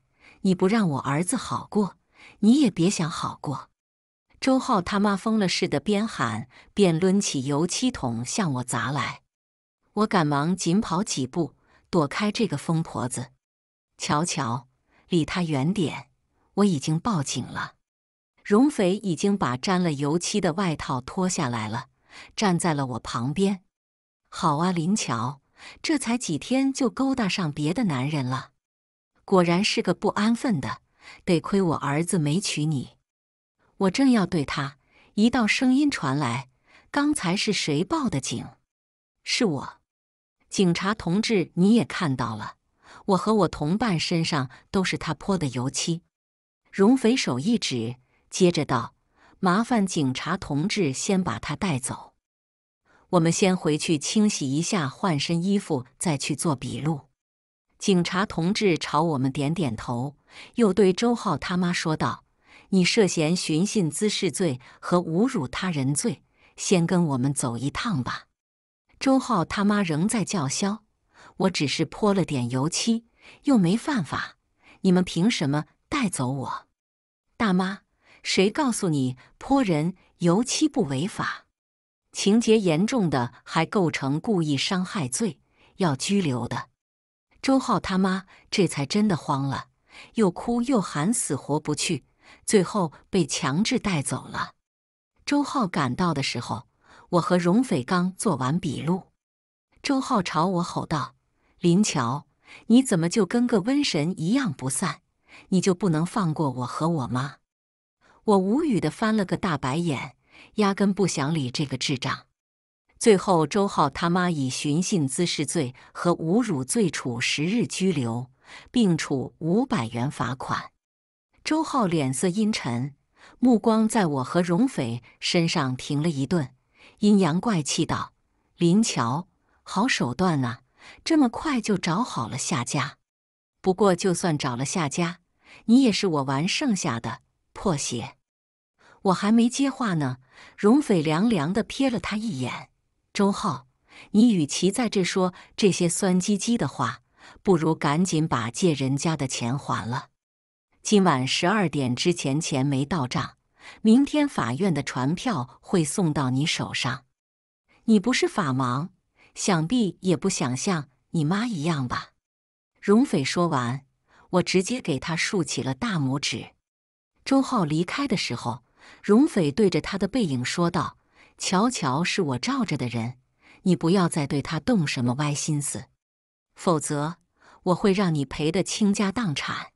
你不让我儿子好过！”你也别想好过，周浩他妈疯了似的，边喊边抡起油漆桶向我砸来。我赶忙紧跑几步，躲开这个疯婆子。乔乔，离他远点！我已经报警了。荣斐已经把沾了油漆的外套脱下来了，站在了我旁边。好啊，林乔，这才几天就勾搭上别的男人了，果然是个不安分的。得亏我儿子没娶你，我正要对他一道声音传来：“刚才是谁报的警？”“是我。”“警察同志，你也看到了，我和我同伴身上都是他泼的油漆。”荣肥手一指，接着道：“麻烦警察同志先把他带走，我们先回去清洗一下，换身衣服，再去做笔录。”警察同志朝我们点点头。又对周浩他妈说道：“你涉嫌寻衅滋事罪和侮辱他人罪，先跟我们走一趟吧。”周浩他妈仍在叫嚣：“我只是泼了点油漆，又没犯法，你们凭什么带走我？”大妈，谁告诉你泼人油漆不违法？情节严重的还构成故意伤害罪，要拘留的。周浩他妈这才真的慌了。又哭又喊，死活不去，最后被强制带走了。周浩赶到的时候，我和荣斐刚做完笔录。周浩朝我吼道：“林乔，你怎么就跟个瘟神一样不散？你就不能放过我和我妈？”我无语的翻了个大白眼，压根不想理这个智障。最后，周浩他妈以寻衅滋事罪和侮辱罪，处十日拘留。并处五百元罚款。周浩脸色阴沉，目光在我和荣斐身上停了一顿，阴阳怪气道：“林乔，好手段啊，这么快就找好了下家。不过，就算找了下家，你也是我玩剩下的破鞋。”我还没接话呢，荣斐凉凉的瞥了他一眼：“周浩，你与其在这说这些酸唧唧的话。”不如赶紧把借人家的钱还了。今晚十二点之前钱没到账，明天法院的传票会送到你手上。你不是法盲，想必也不想像你妈一样吧？荣斐说完，我直接给他竖起了大拇指。周浩离开的时候，荣斐对着他的背影说道：“乔乔是我罩着的人，你不要再对他动什么歪心思，否则。”我会让你赔得倾家荡产，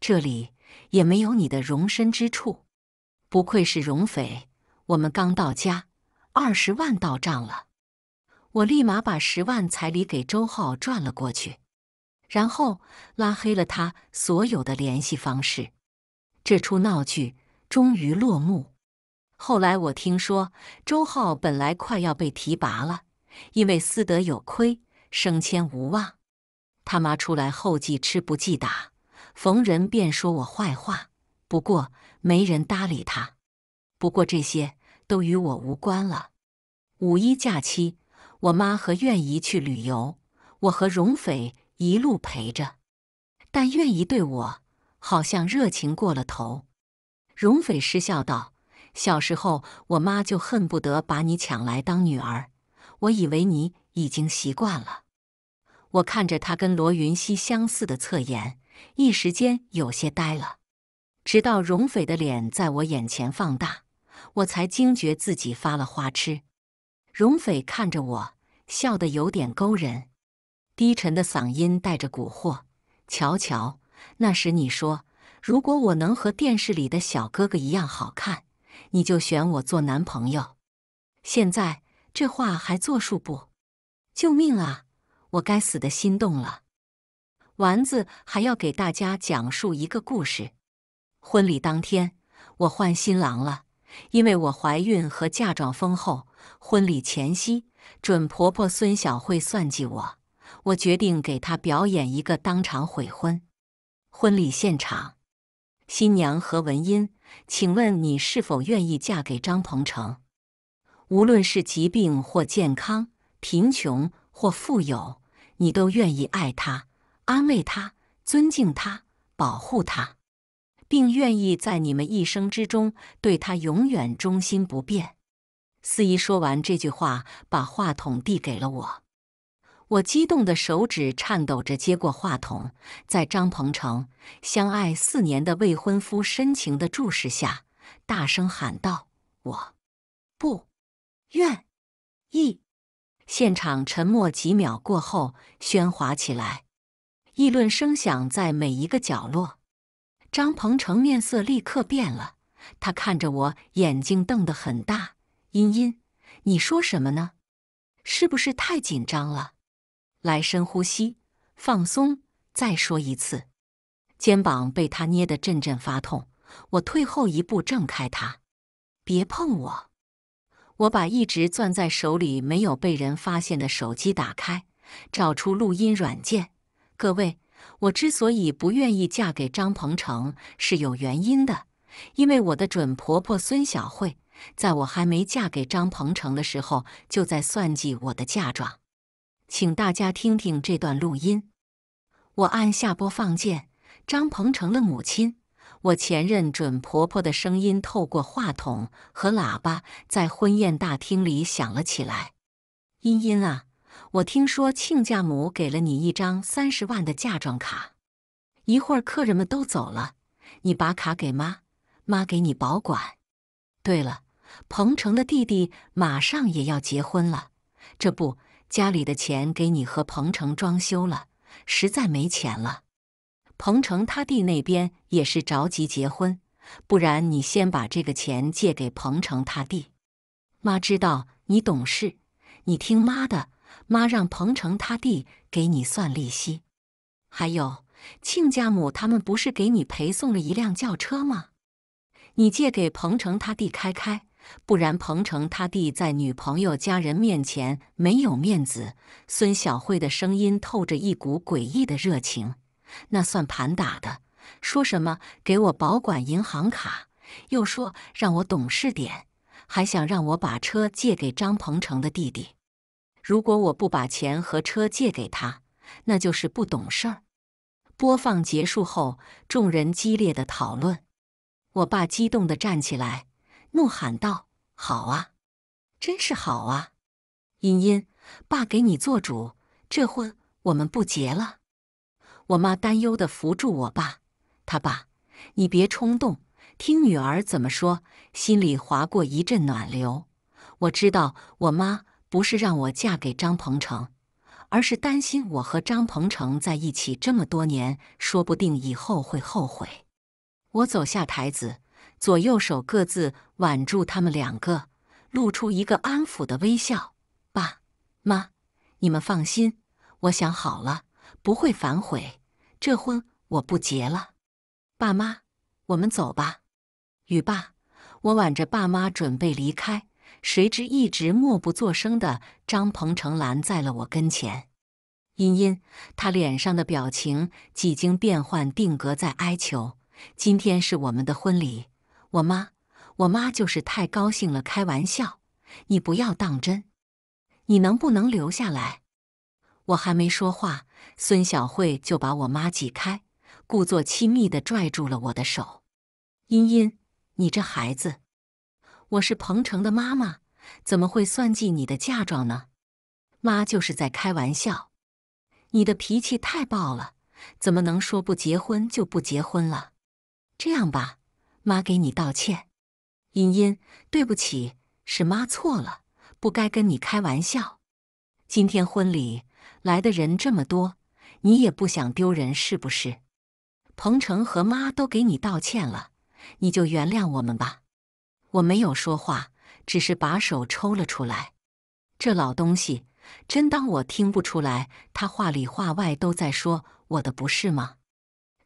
这里也没有你的容身之处。不愧是容匪，我们刚到家，二十万到账了，我立马把十万彩礼给周浩转了过去，然后拉黑了他所有的联系方式。这出闹剧终于落幕。后来我听说，周浩本来快要被提拔了，因为私德有亏，升迁无望。他妈出来后，记吃不记打，逢人便说我坏话。不过没人搭理他。不过这些都与我无关了。五一假期，我妈和愿姨去旅游，我和荣斐一路陪着。但愿姨对我好像热情过了头。荣斐失笑道：“小时候我妈就恨不得把你抢来当女儿。我以为你已经习惯了。”我看着他跟罗云熙相似的侧颜，一时间有些呆了。直到荣斐的脸在我眼前放大，我才惊觉自己发了花痴。荣斐看着我，笑得有点勾人，低沉的嗓音带着蛊惑：“瞧瞧，那时你说，如果我能和电视里的小哥哥一样好看，你就选我做男朋友。现在这话还作数不？救命啊！”我该死的心动了，丸子还要给大家讲述一个故事。婚礼当天，我换新郎了，因为我怀孕和嫁妆丰厚。婚礼前夕，准婆婆孙小慧算计我，我决定给她表演一个当场悔婚。婚礼现场，新娘何文英，请问你是否愿意嫁给张鹏程？无论是疾病或健康，贫穷或富有。你都愿意爱他、安慰他、尊敬他、保护他，并愿意在你们一生之中对他永远忠心不变。司仪说完这句话，把话筒递给了我。我激动的手指颤抖着接过话筒，在张鹏程相爱四年的未婚夫深情的注视下，大声喊道：“我不愿意。”现场沉默几秒过后，喧哗起来，议论声响在每一个角落。张鹏程面色立刻变了，他看着我，眼睛瞪得很大。茵茵，你说什么呢？是不是太紧张了？来，深呼吸，放松，再说一次。肩膀被他捏得阵阵发痛，我退后一步，挣开他，别碰我。我把一直攥在手里没有被人发现的手机打开，找出录音软件。各位，我之所以不愿意嫁给张鹏程是有原因的，因为我的准婆婆孙晓慧，在我还没嫁给张鹏程的时候就在算计我的嫁妆。请大家听听这段录音。我按下播放键，张鹏程的母亲。我前任准婆婆的声音透过话筒和喇叭，在婚宴大厅里响了起来：“茵茵啊，我听说亲家母给了你一张三十万的嫁妆卡，一会儿客人们都走了，你把卡给妈，妈给你保管。对了，鹏程的弟弟马上也要结婚了，这不，家里的钱给你和鹏程装修了，实在没钱了。”彭城他弟那边也是着急结婚，不然你先把这个钱借给彭城他弟。妈知道你懂事，你听妈的，妈让彭城他弟给你算利息。还有，亲家母他们不是给你陪送了一辆轿车吗？你借给彭城他弟开开，不然彭城他弟在女朋友家人面前没有面子。孙小慧的声音透着一股诡异的热情。那算盘打的，说什么给我保管银行卡，又说让我懂事点，还想让我把车借给张鹏程的弟弟。如果我不把钱和车借给他，那就是不懂事儿。播放结束后，众人激烈的讨论。我爸激动地站起来，怒喊道：“好啊，真是好啊！茵茵，爸给你做主，这婚我们不结了。”我妈担忧地扶住我爸，他爸，你别冲动，听女儿怎么说。心里划过一阵暖流。我知道我妈不是让我嫁给张鹏程，而是担心我和张鹏程在一起这么多年，说不定以后会后悔。我走下台子，左右手各自挽住他们两个，露出一个安抚的微笑。爸妈，你们放心，我想好了，不会反悔。这婚我不结了，爸妈，我们走吧。雨爸，我挽着爸妈准备离开，谁知一直默不作声的张鹏程拦在了我跟前。茵茵，他脸上的表情几经变换，定格在哀求。今天是我们的婚礼，我妈，我妈就是太高兴了，开玩笑，你不要当真。你能不能留下来？我还没说话。孙小慧就把我妈挤开，故作亲密地拽住了我的手。茵茵，你这孩子，我是彭城的妈妈，怎么会算计你的嫁妆呢？妈就是在开玩笑。你的脾气太暴了，怎么能说不结婚就不结婚了？这样吧，妈给你道歉。茵茵，对不起，是妈错了，不该跟你开玩笑。今天婚礼。来的人这么多，你也不想丢人是不是？彭程和妈都给你道歉了，你就原谅我们吧。我没有说话，只是把手抽了出来。这老东西真当我听不出来，他话里话外都在说我的，不是吗？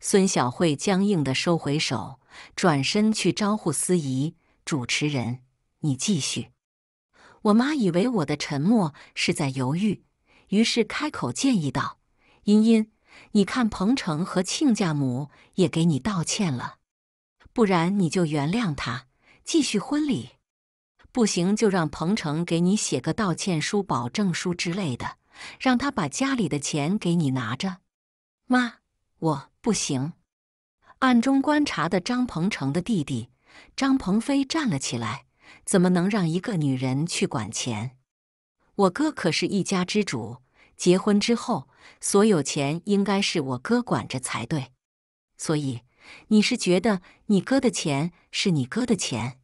孙小慧僵硬地收回手，转身去招呼司仪、主持人。你继续。我妈以为我的沉默是在犹豫。于是开口建议道：“茵茵，你看，鹏程和亲家母也给你道歉了，不然你就原谅他，继续婚礼。不行，就让鹏程给你写个道歉书、保证书之类的，让他把家里的钱给你拿着。”妈，我不行。暗中观察的张鹏程的弟弟张鹏飞站了起来：“怎么能让一个女人去管钱？我哥可是一家之主。”结婚之后，所有钱应该是我哥管着才对，所以你是觉得你哥的钱是你哥的钱，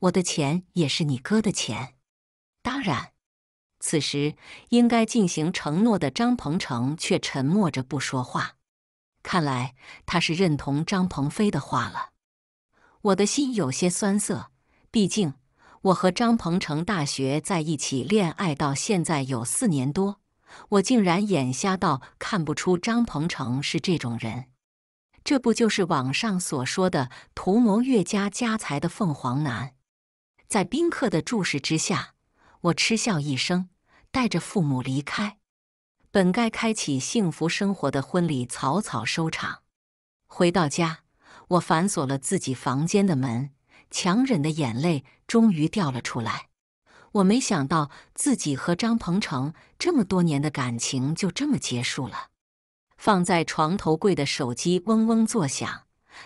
我的钱也是你哥的钱。当然，此时应该进行承诺的张鹏程却沉默着不说话，看来他是认同张鹏飞的话了。我的心有些酸涩，毕竟我和张鹏程大学在一起恋爱到现在有四年多。我竟然眼瞎到看不出张鹏程是这种人，这不就是网上所说的图谋岳家家财的凤凰男？在宾客的注视之下，我嗤笑一声，带着父母离开。本该开启幸福生活的婚礼草草收场。回到家，我反锁了自己房间的门，强忍的眼泪终于掉了出来。我没想到自己和张鹏程这么多年的感情就这么结束了。放在床头柜的手机嗡嗡作响，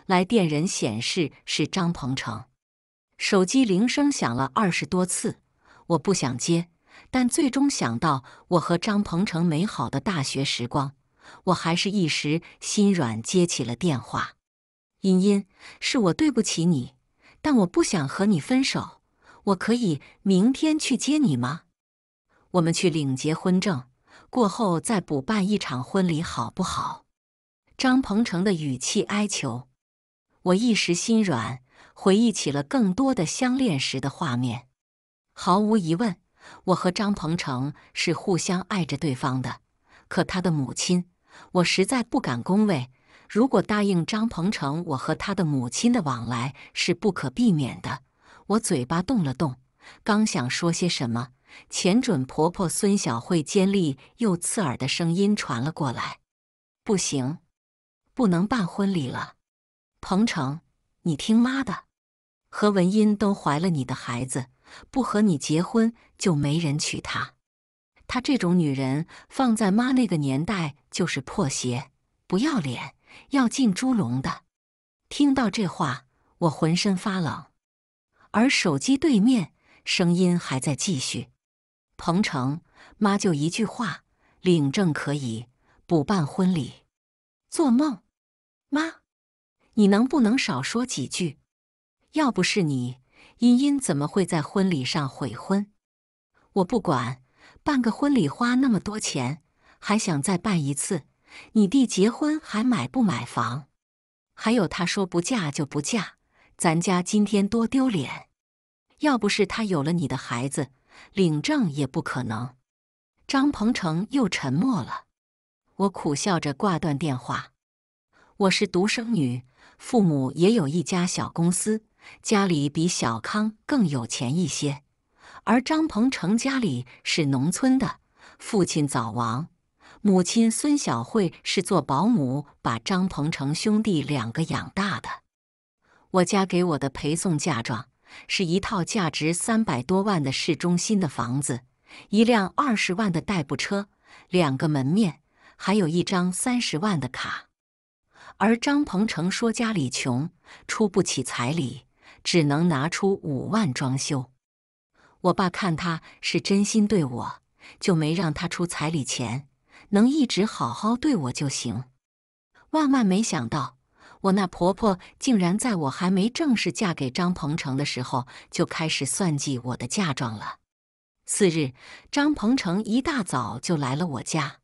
来电人显示是张鹏程。手机铃声响了二十多次，我不想接，但最终想到我和张鹏程美好的大学时光，我还是一时心软接起了电话。茵茵，是我对不起你，但我不想和你分手。我可以明天去接你吗？我们去领结婚证，过后再补办一场婚礼，好不好？张鹏程的语气哀求，我一时心软，回忆起了更多的相恋时的画面。毫无疑问，我和张鹏程是互相爱着对方的。可他的母亲，我实在不敢恭维。如果答应张鹏程，我和他的母亲的往来是不可避免的。我嘴巴动了动，刚想说些什么，前准婆婆孙小慧尖利又刺耳的声音传了过来：“不行，不能办婚礼了。彭程，你听妈的，何文英都怀了你的孩子，不和你结婚就没人娶她。她这种女人放在妈那个年代就是破鞋，不要脸，要进猪笼的。”听到这话，我浑身发冷。而手机对面声音还在继续。鹏程，妈就一句话：领证可以，补办婚礼，做梦！妈，你能不能少说几句？要不是你，茵茵怎么会在婚礼上悔婚？我不管，办个婚礼花那么多钱，还想再办一次？你弟结婚还买不买房？还有，他说不嫁就不嫁。咱家今天多丢脸，要不是他有了你的孩子，领证也不可能。张鹏程又沉默了，我苦笑着挂断电话。我是独生女，父母也有一家小公司，家里比小康更有钱一些。而张鹏程家里是农村的，父亲早亡，母亲孙小慧是做保姆把张鹏程兄弟两个养大的。我家给我的陪送嫁妆是一套价值三百多万的市中心的房子，一辆二十万的代步车，两个门面，还有一张三十万的卡。而张鹏程说家里穷，出不起彩礼，只能拿出五万装修。我爸看他是真心对我，就没让他出彩礼钱，能一直好好对我就行。万万没想到。我那婆婆竟然在我还没正式嫁给张鹏程的时候就开始算计我的嫁妆了。次日，张鹏程一大早就来了我家，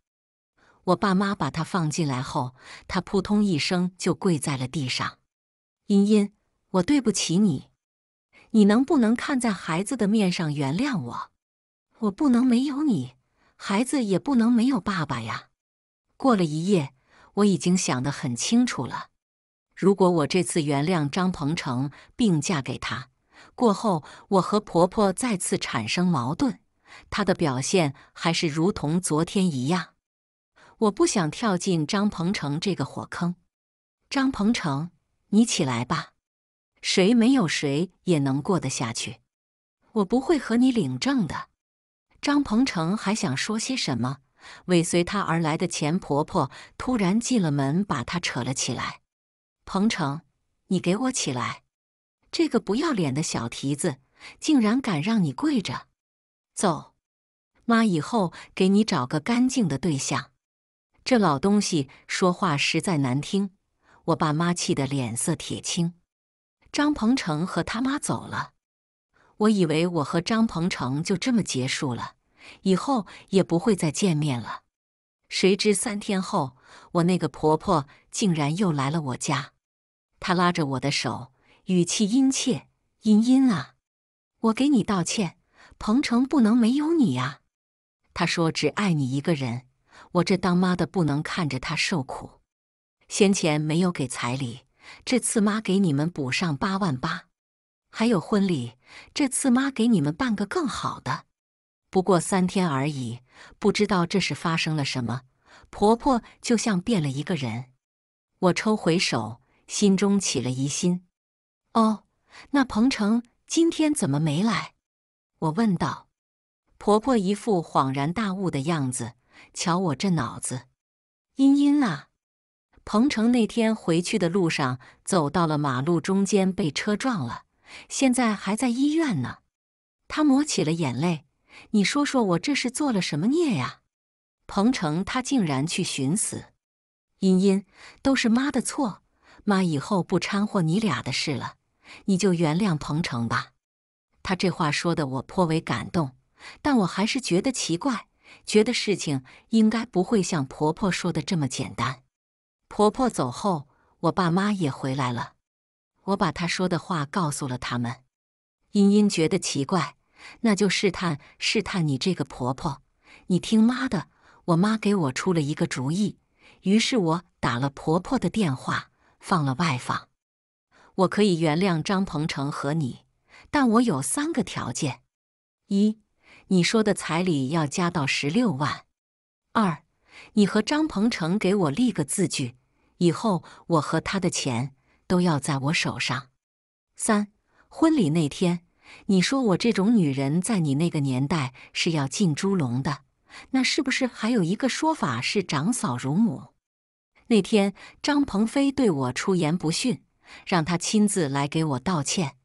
我爸妈把他放进来后，他扑通一声就跪在了地上：“茵茵，我对不起你，你能不能看在孩子的面上原谅我？我不能没有你，孩子也不能没有爸爸呀。”过了一夜，我已经想得很清楚了。如果我这次原谅张鹏程并嫁给他，过后我和婆婆再次产生矛盾，她的表现还是如同昨天一样。我不想跳进张鹏程这个火坑。张鹏程，你起来吧，谁没有谁也能过得下去。我不会和你领证的。张鹏程还想说些什么，尾随他而来的钱婆婆突然进了门，把他扯了起来。彭程，你给我起来！这个不要脸的小蹄子，竟然敢让你跪着走！妈，以后给你找个干净的对象。这老东西说话实在难听，我爸妈气得脸色铁青。张鹏程和他妈走了，我以为我和张鹏程就这么结束了，以后也不会再见面了。谁知三天后，我那个婆婆竟然又来了我家。他拉着我的手，语气殷切：“茵茵啊，我给你道歉，彭城不能没有你啊。”他说：“只爱你一个人，我这当妈的不能看着他受苦。”先前没有给彩礼，这次妈给你们补上八万八，还有婚礼，这次妈给你们办个更好的。不过三天而已，不知道这是发生了什么，婆婆就像变了一个人。我抽回手。心中起了疑心，哦，那彭成今天怎么没来？我问道。婆婆一副恍然大悟的样子，瞧我这脑子。茵茵啊，彭城那天回去的路上走到了马路中间，被车撞了，现在还在医院呢。他抹起了眼泪，你说说我这是做了什么孽呀？彭城他竟然去寻死，茵茵都是妈的错。妈以后不掺和你俩的事了，你就原谅鹏程吧。他这话说的我颇为感动，但我还是觉得奇怪，觉得事情应该不会像婆婆说的这么简单。婆婆走后，我爸妈也回来了，我把她说的话告诉了他们。茵茵觉得奇怪，那就试探试探你这个婆婆，你听妈的。我妈给我出了一个主意，于是我打了婆婆的电话。放了外放，我可以原谅张鹏程和你，但我有三个条件：一，你说的彩礼要加到十六万；二，你和张鹏程给我立个字据，以后我和他的钱都要在我手上；三，婚礼那天，你说我这种女人在你那个年代是要进猪笼的，那是不是还有一个说法是长嫂如母？那天张鹏飞对我出言不逊，让他亲自来给我道歉。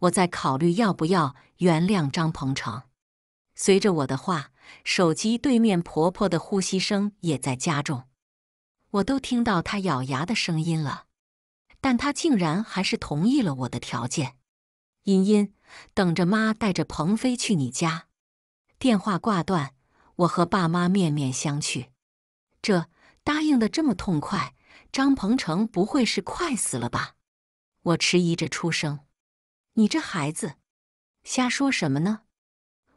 我在考虑要不要原谅张鹏程。随着我的话，手机对面婆婆的呼吸声也在加重，我都听到她咬牙的声音了。但她竟然还是同意了我的条件。茵茵，等着妈带着鹏飞去你家。电话挂断，我和爸妈面面相觑。这。答应的这么痛快，张鹏程不会是快死了吧？我迟疑着出声：“你这孩子，瞎说什么呢？”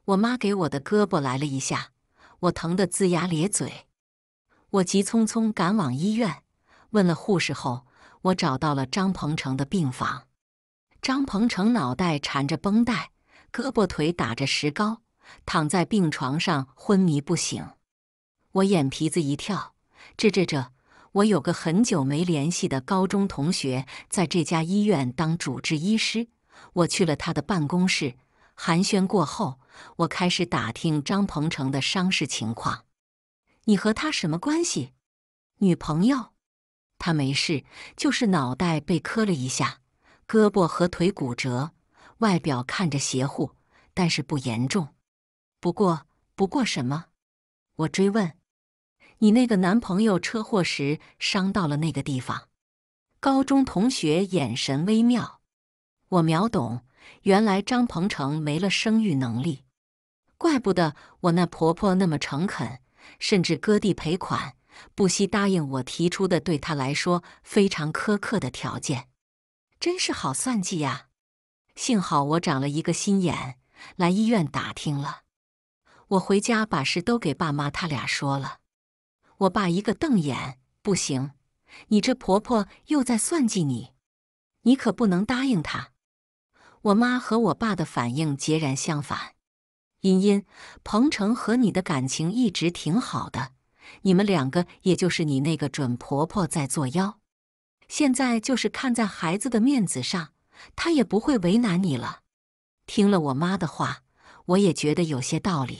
我妈给我的胳膊来了一下，我疼得龇牙咧嘴。我急匆匆赶往医院，问了护士后，我找到了张鹏程的病房。张鹏程脑袋缠着绷带，胳膊腿打着石膏，躺在病床上昏迷不醒。我眼皮子一跳。这这这，我有个很久没联系的高中同学，在这家医院当主治医师。我去了他的办公室，寒暄过后，我开始打听张鹏程的伤势情况。你和他什么关系？女朋友。他没事，就是脑袋被磕了一下，胳膊和腿骨折，外表看着邪乎，但是不严重。不过，不过什么？我追问。你那个男朋友车祸时伤到了那个地方，高中同学眼神微妙，我秒懂，原来张鹏程没了生育能力，怪不得我那婆婆那么诚恳，甚至割地赔款，不惜答应我提出的对她来说非常苛刻的条件，真是好算计呀！幸好我长了一个心眼，来医院打听了，我回家把事都给爸妈他俩说了。我爸一个瞪眼，不行！你这婆婆又在算计你，你可不能答应她。我妈和我爸的反应截然相反。茵茵，彭程和你的感情一直挺好的，你们两个也就是你那个准婆婆在作妖。现在就是看在孩子的面子上，她也不会为难你了。听了我妈的话，我也觉得有些道理。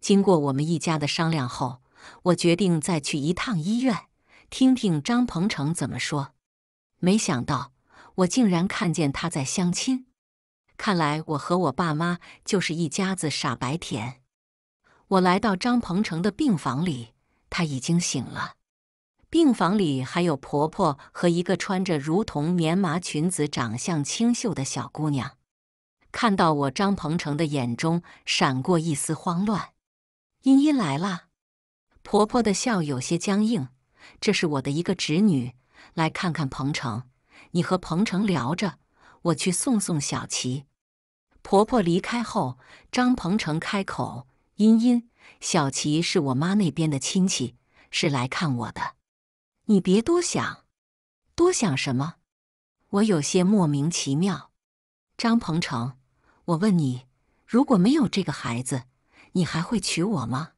经过我们一家的商量后。我决定再去一趟医院，听听张鹏程怎么说。没想到我竟然看见他在相亲，看来我和我爸妈就是一家子傻白甜。我来到张鹏程的病房里，他已经醒了。病房里还有婆婆和一个穿着如同棉麻裙子、长相清秀的小姑娘。看到我，张鹏程的眼中闪过一丝慌乱。茵茵来了。婆婆的笑有些僵硬，这是我的一个侄女，来看看彭城。你和彭城聊着，我去送送小琪。婆婆离开后，张鹏程开口：“茵茵，小琪是我妈那边的亲戚，是来看我的，你别多想。多想什么？我有些莫名其妙。”张鹏程，我问你，如果没有这个孩子，你还会娶我吗？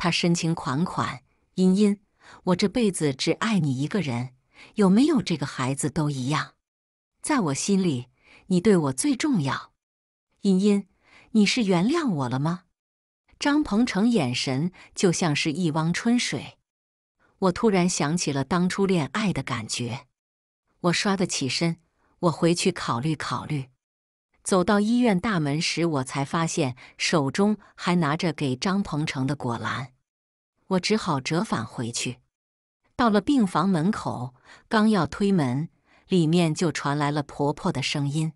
他深情款款，茵茵，我这辈子只爱你一个人，有没有这个孩子都一样，在我心里，你对我最重要。茵茵，你是原谅我了吗？张鹏程眼神就像是一汪春水，我突然想起了当初恋爱的感觉，我刷的起身，我回去考虑考虑。走到医院大门时，我才发现手中还拿着给张鹏程的果篮，我只好折返回去。到了病房门口，刚要推门，里面就传来了婆婆的声音：“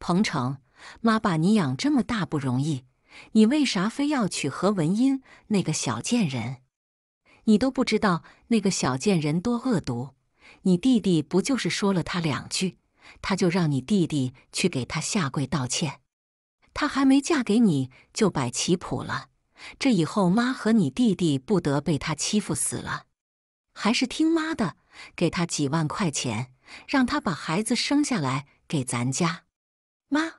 鹏程，妈把你养这么大不容易，你为啥非要娶何文英那个小贱人？你都不知道那个小贱人多恶毒！你弟弟不就是说了他两句？”他就让你弟弟去给他下跪道歉，他还没嫁给你就摆棋谱了，这以后妈和你弟弟不得被他欺负死了？还是听妈的，给他几万块钱，让他把孩子生下来给咱家。妈，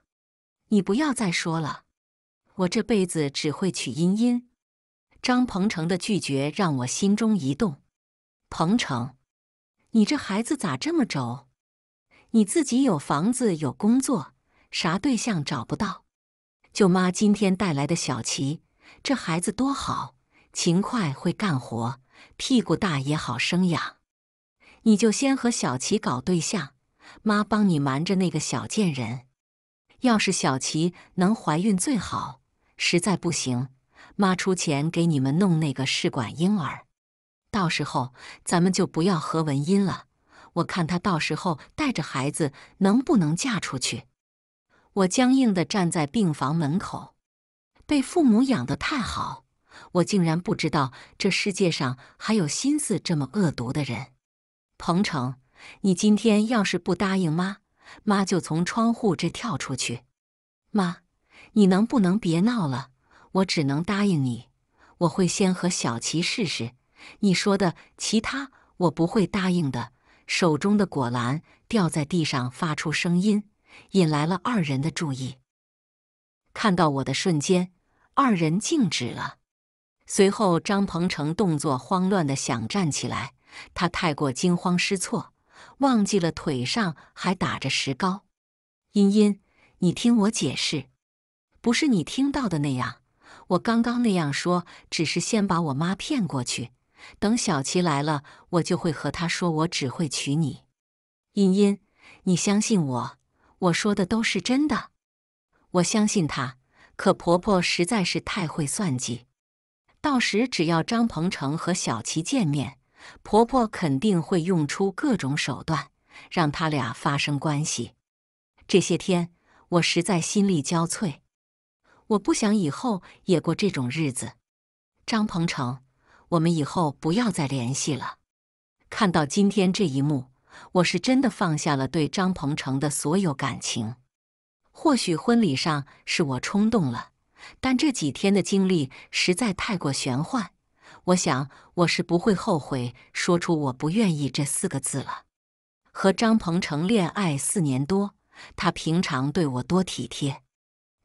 你不要再说了，我这辈子只会娶茵茵。张鹏程的拒绝让我心中一动，鹏程，你这孩子咋这么轴？你自己有房子有工作，啥对象找不到？舅妈今天带来的小琪，这孩子多好，勤快会干活，屁股大也好生养。你就先和小琪搞对象，妈帮你瞒着那个小贱人。要是小琪能怀孕最好，实在不行，妈出钱给你们弄那个试管婴儿。到时候咱们就不要何文音了。我看他到时候带着孩子能不能嫁出去。我僵硬地站在病房门口，被父母养得太好，我竟然不知道这世界上还有心思这么恶毒的人。鹏程，你今天要是不答应妈，妈就从窗户这跳出去。妈，你能不能别闹了？我只能答应你，我会先和小琪试试。你说的其他，我不会答应的。手中的果篮掉在地上，发出声音，引来了二人的注意。看到我的瞬间，二人静止了。随后，张鹏程动作慌乱的想站起来，他太过惊慌失措，忘记了腿上还打着石膏。茵茵，你听我解释，不是你听到的那样，我刚刚那样说，只是先把我妈骗过去。等小琪来了，我就会和他说，我只会娶你，茵茵，你相信我，我说的都是真的。我相信他，可婆婆实在是太会算计。到时只要张鹏程和小琪见面，婆婆肯定会用出各种手段让他俩发生关系。这些天我实在心力交瘁，我不想以后也过这种日子。张鹏程。我们以后不要再联系了。看到今天这一幕，我是真的放下了对张鹏程的所有感情。或许婚礼上是我冲动了，但这几天的经历实在太过玄幻。我想我是不会后悔说出“我不愿意”这四个字了。和张鹏程恋爱四年多，他平常对我多体贴，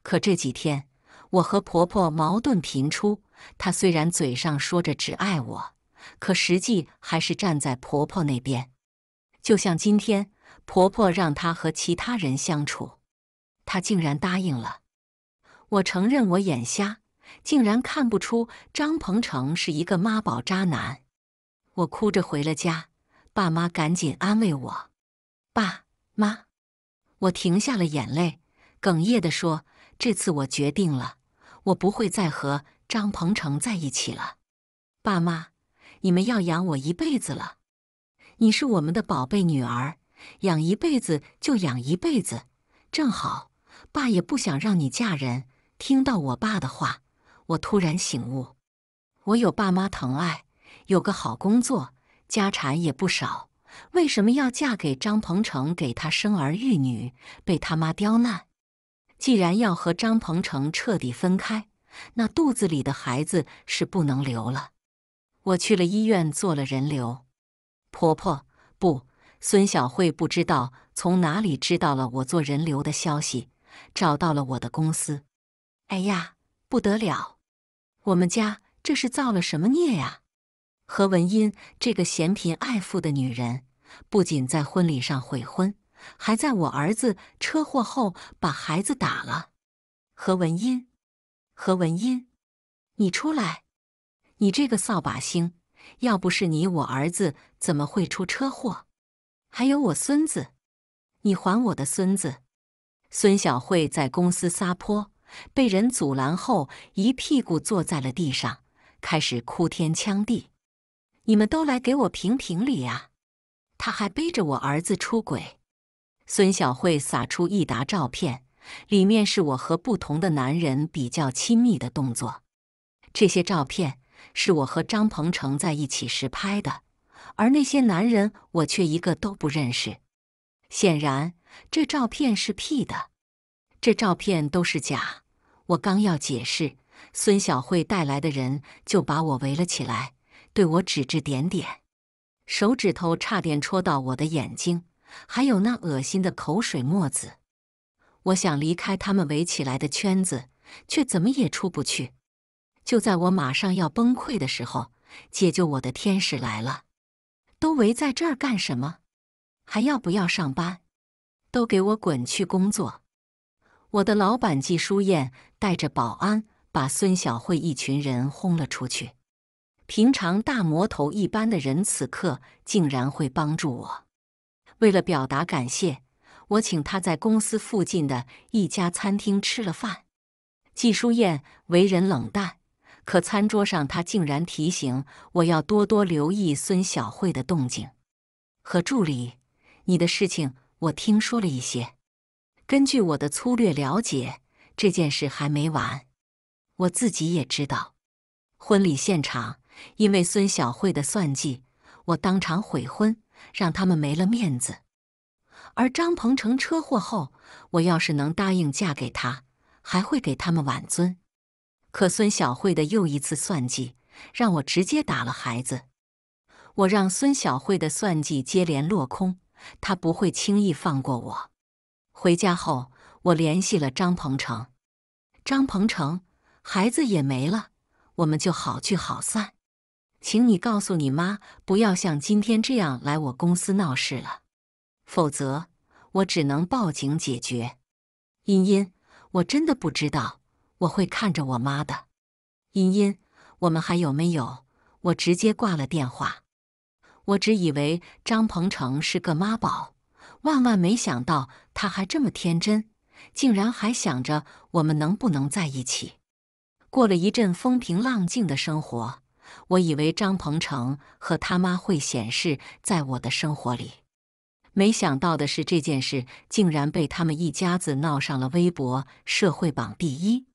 可这几天……我和婆婆矛盾频出，她虽然嘴上说着只爱我，可实际还是站在婆婆那边。就像今天，婆婆让她和其他人相处，她竟然答应了。我承认我眼瞎，竟然看不出张鹏程是一个妈宝渣男。我哭着回了家，爸妈赶紧安慰我。爸妈，我停下了眼泪，哽咽地说：“这次我决定了。”我不会再和张鹏程在一起了，爸妈，你们要养我一辈子了。你是我们的宝贝女儿，养一辈子就养一辈子。正好，爸也不想让你嫁人。听到我爸的话，我突然醒悟：我有爸妈疼爱，有个好工作，家产也不少，为什么要嫁给张鹏程，给他生儿育女，被他妈刁难？既然要和张鹏程彻底分开，那肚子里的孩子是不能留了。我去了医院做了人流。婆婆不，孙小慧不知道从哪里知道了我做人流的消息，找到了我的公司。哎呀，不得了！我们家这是造了什么孽呀？何文英这个嫌贫爱富的女人，不仅在婚礼上悔婚。还在我儿子车祸后把孩子打了，何文英，何文英，你出来！你这个扫把星！要不是你，我儿子怎么会出车祸？还有我孙子，你还我的孙子！孙小慧在公司撒泼，被人阻拦后一屁股坐在了地上，开始哭天抢地：“你们都来给我评评理啊！”他还背着我儿子出轨。孙晓慧撒出一沓照片，里面是我和不同的男人比较亲密的动作。这些照片是我和张鹏程在一起时拍的，而那些男人我却一个都不认识。显然，这照片是 P 的，这照片都是假。我刚要解释，孙晓慧带来的人就把我围了起来，对我指指点点，手指头差点戳到我的眼睛。还有那恶心的口水沫子！我想离开他们围起来的圈子，却怎么也出不去。就在我马上要崩溃的时候，解救我的天使来了！都围在这儿干什么？还要不要上班？都给我滚去工作！我的老板季淑艳带着保安把孙小慧一群人轰了出去。平常大魔头一般的人，此刻竟然会帮助我。为了表达感谢，我请他在公司附近的一家餐厅吃了饭。季淑燕为人冷淡，可餐桌上他竟然提醒我要多多留意孙小慧的动静。何助理，你的事情我听说了一些。根据我的粗略了解，这件事还没完。我自己也知道，婚礼现场因为孙小慧的算计，我当场悔婚。让他们没了面子，而张鹏程车祸后，我要是能答应嫁给他，还会给他们挽尊。可孙小慧的又一次算计，让我直接打了孩子。我让孙小慧的算计接连落空，她不会轻易放过我。回家后，我联系了张鹏程。张鹏程，孩子也没了，我们就好聚好散。请你告诉你妈，不要像今天这样来我公司闹事了，否则我只能报警解决。茵茵，我真的不知道，我会看着我妈的。茵茵，我们还有没有？我直接挂了电话。我只以为张鹏程是个妈宝，万万没想到他还这么天真，竟然还想着我们能不能在一起。过了一阵风平浪静的生活。我以为张鹏程和他妈会显示在我的生活里，没想到的是，这件事竟然被他们一家子闹上了微博社会榜第一。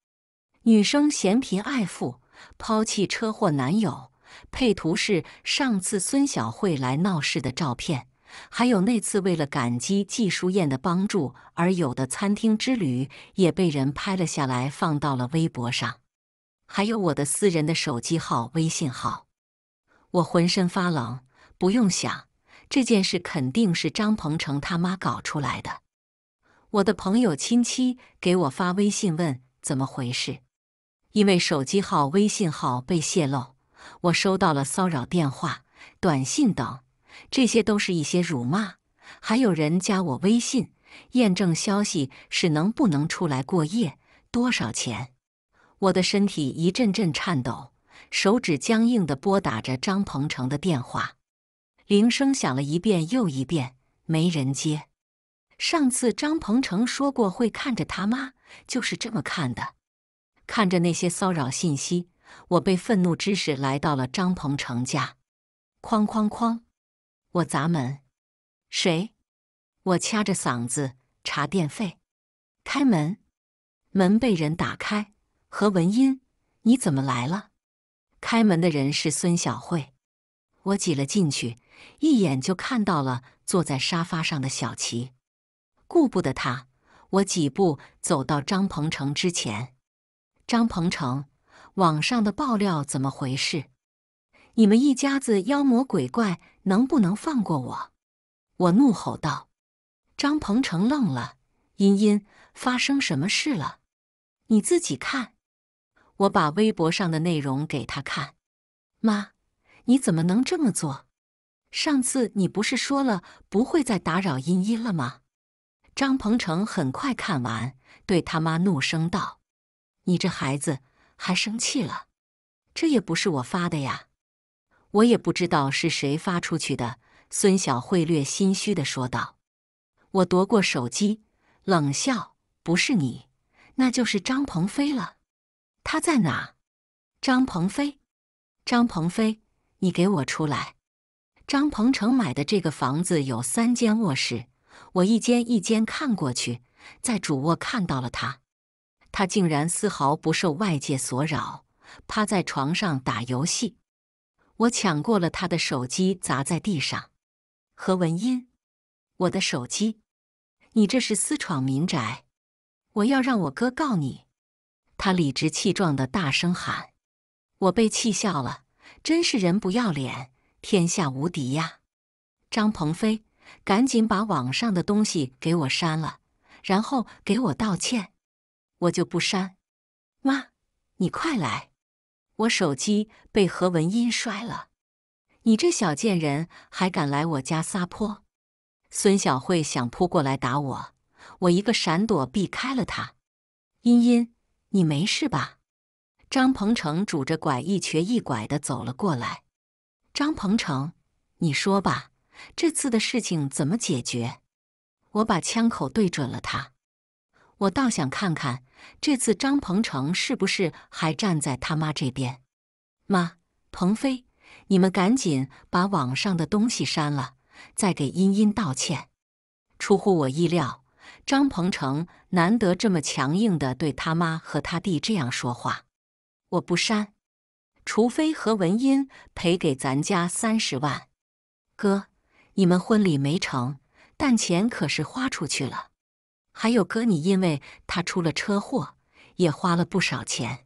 女生嫌贫爱富，抛弃车祸男友，配图是上次孙小慧来闹事的照片，还有那次为了感激季淑燕的帮助而有的餐厅之旅，也被人拍了下来，放到了微博上。还有我的私人的手机号、微信号，我浑身发冷。不用想，这件事肯定是张鹏程他妈搞出来的。我的朋友、亲戚给我发微信问怎么回事，因为手机号、微信号被泄露，我收到了骚扰电话、短信等，这些都是一些辱骂，还有人加我微信验证消息是能不能出来过夜，多少钱。我的身体一阵阵颤抖，手指僵硬地拨打着张鹏程的电话，铃声响了一遍又一遍，没人接。上次张鹏程说过会看着他妈，就是这么看的。看着那些骚扰信息，我被愤怒之势来到了张鹏程家。哐哐哐，我砸门。谁？我掐着嗓子查电费。开门。门被人打开。何文英，你怎么来了？开门的人是孙小慧，我挤了进去，一眼就看到了坐在沙发上的小齐。顾不得他，我几步走到张鹏程之前。张鹏程，网上的爆料怎么回事？你们一家子妖魔鬼怪，能不能放过我？我怒吼道。张鹏程愣了，茵茵，发生什么事了？你自己看。我把微博上的内容给他看，妈，你怎么能这么做？上次你不是说了不会再打扰茵茵了吗？张鹏程很快看完，对他妈怒声道：“你这孩子还生气了？这也不是我发的呀，我也不知道是谁发出去的。”孙晓慧略心虚的说道。我夺过手机，冷笑：“不是你，那就是张鹏飞了。”他在哪？张鹏飞，张鹏飞，你给我出来！张鹏程买的这个房子有三间卧室，我一间一间看过去，在主卧看到了他。他竟然丝毫不受外界所扰，趴在床上打游戏。我抢过了他的手机，砸在地上。何文音，我的手机，你这是私闯民宅，我要让我哥告你。他理直气壮的大声喊：“我被气笑了，真是人不要脸，天下无敌呀！”张鹏飞，赶紧把网上的东西给我删了，然后给我道歉，我就不删。妈，你快来！我手机被何文音摔了，你这小贱人还敢来我家撒泼！孙小慧想扑过来打我，我一个闪躲避开了她。茵茵。你没事吧？张鹏程拄着拐，一瘸一拐的走了过来。张鹏程，你说吧，这次的事情怎么解决？我把枪口对准了他，我倒想看看这次张鹏程是不是还站在他妈这边。妈，鹏飞，你们赶紧把网上的东西删了，再给茵茵道歉。出乎我意料，张鹏程。难得这么强硬的对他妈和他弟这样说话，我不删，除非何文英赔给咱家三十万。哥，你们婚礼没成，但钱可是花出去了。还有哥，你因为他出了车祸，也花了不少钱，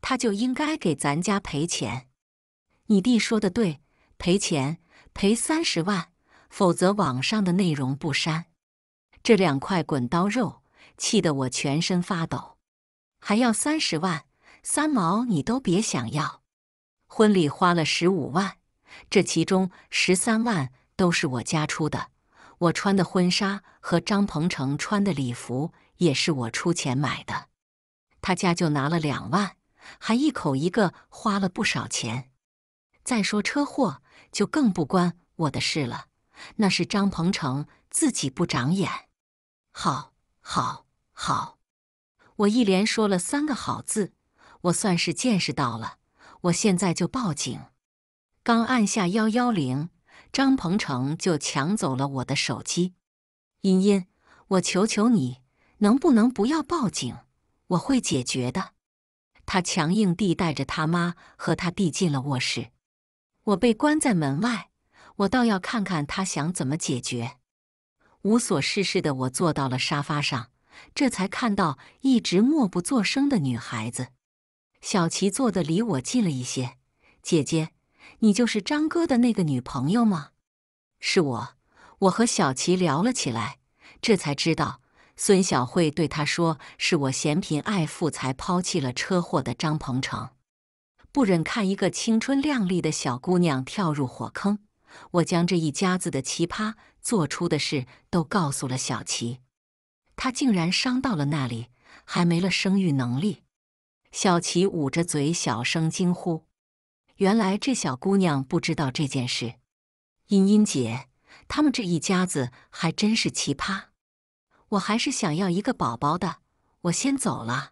他就应该给咱家赔钱。你弟说的对，赔钱赔三十万，否则网上的内容不删。这两块滚刀肉。气得我全身发抖，还要三十万，三毛你都别想要。婚礼花了十五万，这其中十三万都是我家出的。我穿的婚纱和张鹏程穿的礼服也是我出钱买的。他家就拿了两万，还一口一个花了不少钱。再说车祸就更不关我的事了，那是张鹏程自己不长眼。好，好。好，我一连说了三个“好”字，我算是见识到了。我现在就报警。刚按下幺幺零，张鹏程就抢走了我的手机。茵茵，我求求你，能不能不要报警？我会解决的。他强硬地带着他妈和他弟进了卧室，我被关在门外。我倒要看看他想怎么解决。无所事事的我坐到了沙发上。这才看到一直默不作声的女孩子，小琪坐得离我近了一些。姐姐，你就是张哥的那个女朋友吗？是我。我和小琪聊了起来，这才知道孙晓慧对她说是我嫌贫爱富才抛弃了车祸的张鹏程，不忍看一个青春靓丽的小姑娘跳入火坑。我将这一家子的奇葩做出的事都告诉了小琪。他竟然伤到了那里，还没了生育能力。小琪捂着嘴小声惊呼：“原来这小姑娘不知道这件事。”茵茵姐，他们这一家子还真是奇葩。我还是想要一个宝宝的，我先走了。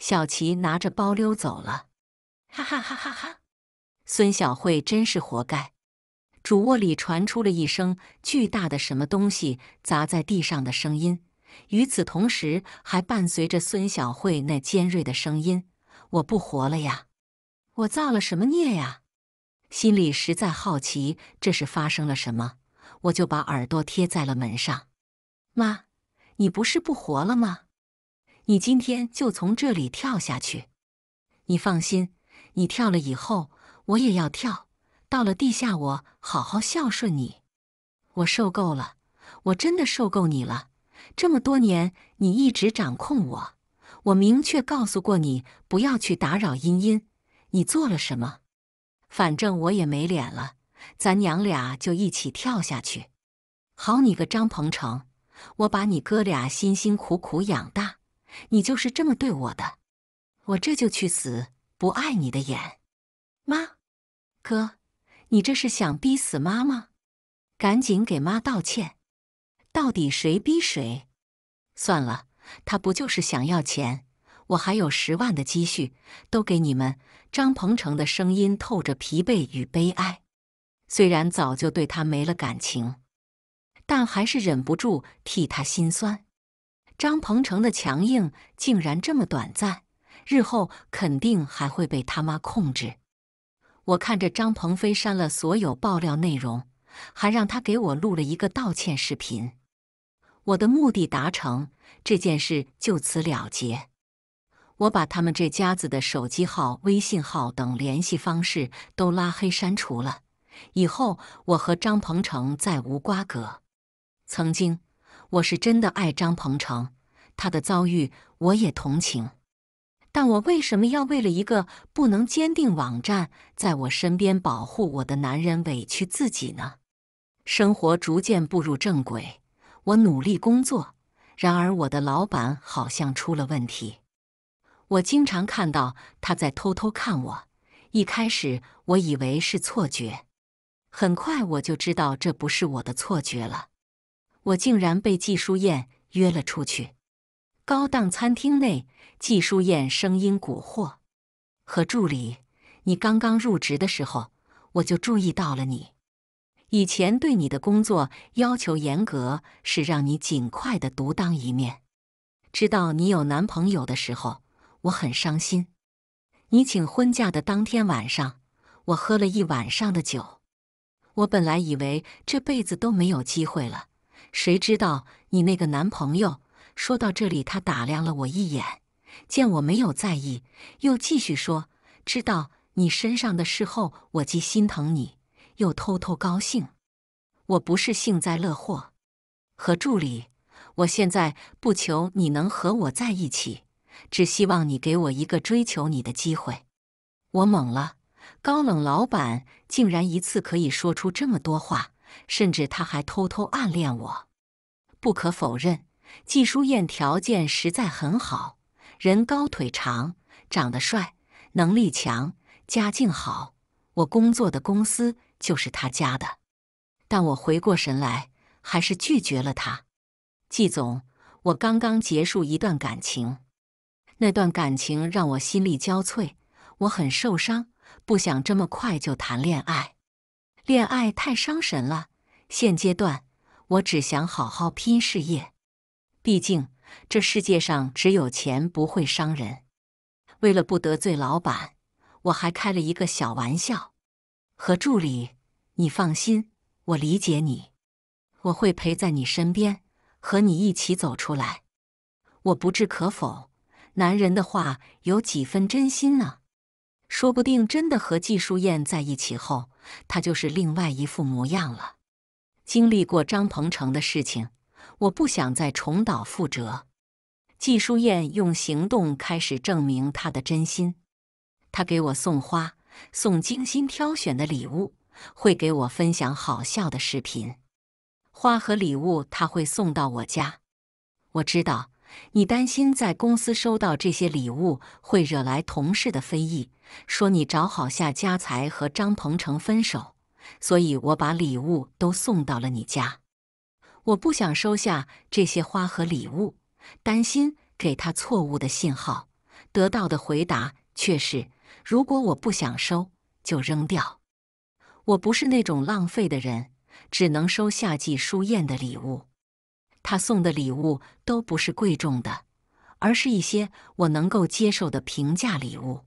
小琪拿着包溜走了。哈哈哈哈哈！孙小慧真是活该。主卧里传出了一声巨大的什么东西砸在地上的声音。与此同时，还伴随着孙小慧那尖锐的声音：“我不活了呀！我造了什么孽呀？”心里实在好奇，这是发生了什么，我就把耳朵贴在了门上。“妈，你不是不活了吗？你今天就从这里跳下去。你放心，你跳了以后，我也要跳。到了地下，我好好孝顺你。我受够了，我真的受够你了。”这么多年，你一直掌控我。我明确告诉过你，不要去打扰茵茵。你做了什么？反正我也没脸了，咱娘俩就一起跳下去。好你个张鹏程，我把你哥俩辛辛苦苦养大，你就是这么对我的。我这就去死，不碍你的眼。妈，哥，你这是想逼死妈吗？赶紧给妈道歉。到底谁逼谁？算了，他不就是想要钱？我还有十万的积蓄，都给你们。张鹏程的声音透着疲惫与悲哀。虽然早就对他没了感情，但还是忍不住替他心酸。张鹏程的强硬竟然这么短暂，日后肯定还会被他妈控制。我看着张鹏飞删了所有爆料内容，还让他给我录了一个道歉视频。我的目的达成，这件事就此了结。我把他们这家子的手机号、微信号等联系方式都拉黑删除了。以后我和张鹏程再无瓜葛。曾经我是真的爱张鹏程，他的遭遇我也同情。但我为什么要为了一个不能坚定网站在我身边保护我的男人委屈自己呢？生活逐渐步入正轨。我努力工作，然而我的老板好像出了问题。我经常看到他在偷偷看我，一开始我以为是错觉，很快我就知道这不是我的错觉了。我竟然被季淑燕约了出去。高档餐厅内，季淑燕声音蛊惑：“何助理，你刚刚入职的时候，我就注意到了你。”以前对你的工作要求严格，是让你尽快的独当一面。知道你有男朋友的时候，我很伤心。你请婚假的当天晚上，我喝了一晚上的酒。我本来以为这辈子都没有机会了，谁知道你那个男朋友……说到这里，他打量了我一眼，见我没有在意，又继续说：“知道你身上的事后，我既心疼你。”又偷偷高兴，我不是幸灾乐祸。和助理，我现在不求你能和我在一起，只希望你给我一个追求你的机会。我懵了，高冷老板竟然一次可以说出这么多话，甚至他还偷偷暗恋我。不可否认，季淑艳条件实在很好，人高腿长，长得帅，能力强，家境好。我工作的公司。就是他家的，但我回过神来，还是拒绝了他。季总，我刚刚结束一段感情，那段感情让我心力交瘁，我很受伤，不想这么快就谈恋爱，恋爱太伤神了。现阶段，我只想好好拼事业，毕竟这世界上只有钱不会伤人。为了不得罪老板，我还开了一个小玩笑。和助理，你放心，我理解你，我会陪在你身边，和你一起走出来。我不置可否，男人的话有几分真心呢？说不定真的和季淑燕在一起后，他就是另外一副模样了。经历过张鹏程的事情，我不想再重蹈覆辙。季淑燕用行动开始证明他的真心，他给我送花。送精心挑选的礼物，会给我分享好笑的视频，花和礼物他会送到我家。我知道你担心在公司收到这些礼物会惹来同事的非议，说你找好下家才和张鹏程分手，所以我把礼物都送到了你家。我不想收下这些花和礼物，担心给他错误的信号，得到的回答却是。如果我不想收，就扔掉。我不是那种浪费的人，只能收夏季舒宴的礼物。他送的礼物都不是贵重的，而是一些我能够接受的平价礼物，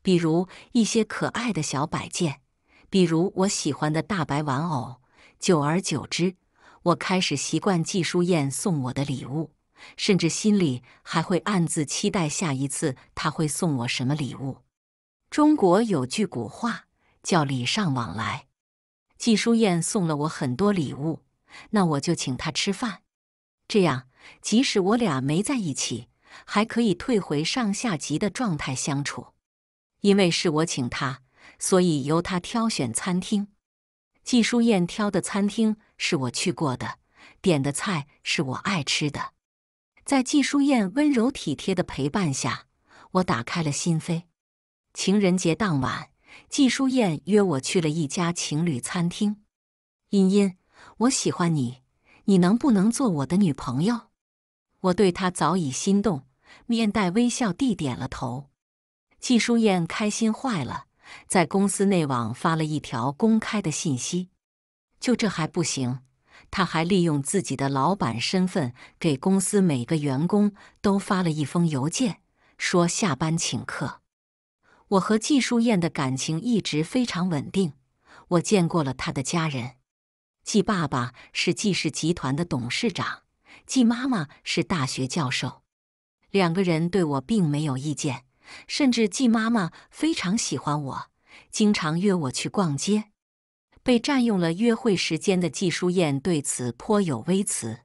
比如一些可爱的小摆件，比如我喜欢的大白玩偶。久而久之，我开始习惯季舒燕送我的礼物，甚至心里还会暗自期待下一次她会送我什么礼物。中国有句古话叫“礼尚往来”。季淑燕送了我很多礼物，那我就请她吃饭。这样，即使我俩没在一起，还可以退回上下级的状态相处。因为是我请她，所以由她挑选餐厅。季淑燕挑的餐厅是我去过的，点的菜是我爱吃的。在季淑燕温柔体贴的陪伴下，我打开了心扉。情人节当晚，季淑燕约我去了一家情侣餐厅。茵茵，我喜欢你，你能不能做我的女朋友？我对他早已心动，面带微笑地点了头。季淑燕开心坏了，在公司内网发了一条公开的信息。就这还不行，他还利用自己的老板身份，给公司每个员工都发了一封邮件，说下班请客。我和季淑燕的感情一直非常稳定。我见过了她的家人，季爸爸是季氏集团的董事长，季妈妈是大学教授，两个人对我并没有意见，甚至季妈妈非常喜欢我，经常约我去逛街。被占用了约会时间的季淑燕对此颇有微词，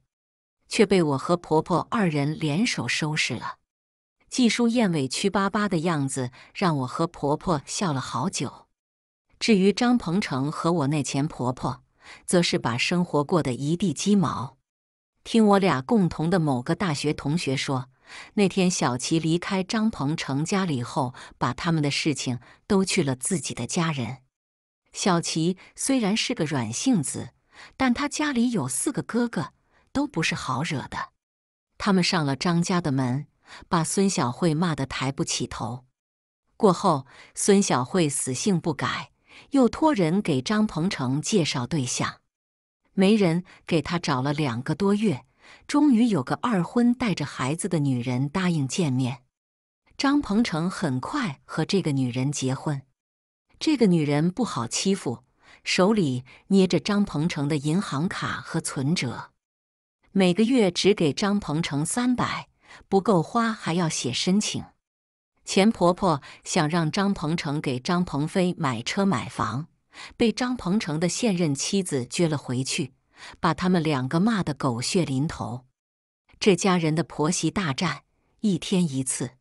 却被我和婆婆二人联手收拾了。季淑燕委屈巴巴的样子让我和婆婆笑了好久。至于张鹏程和我那前婆婆，则是把生活过得一地鸡毛。听我俩共同的某个大学同学说，那天小琪离开张鹏程家里后，把他们的事情都去了自己的家人。小琪虽然是个软性子，但他家里有四个哥哥，都不是好惹的。他们上了张家的门。把孙小慧骂得抬不起头。过后，孙小慧死性不改，又托人给张鹏程介绍对象。媒人给他找了两个多月，终于有个二婚带着孩子的女人答应见面。张鹏程很快和这个女人结婚。这个女人不好欺负，手里捏着张鹏程的银行卡和存折，每个月只给张鹏程三百。不够花，还要写申请。钱婆婆想让张鹏程给张鹏飞买车买房，被张鹏程的现任妻子撅了回去，把他们两个骂得狗血淋头。这家人的婆媳大战一天一次，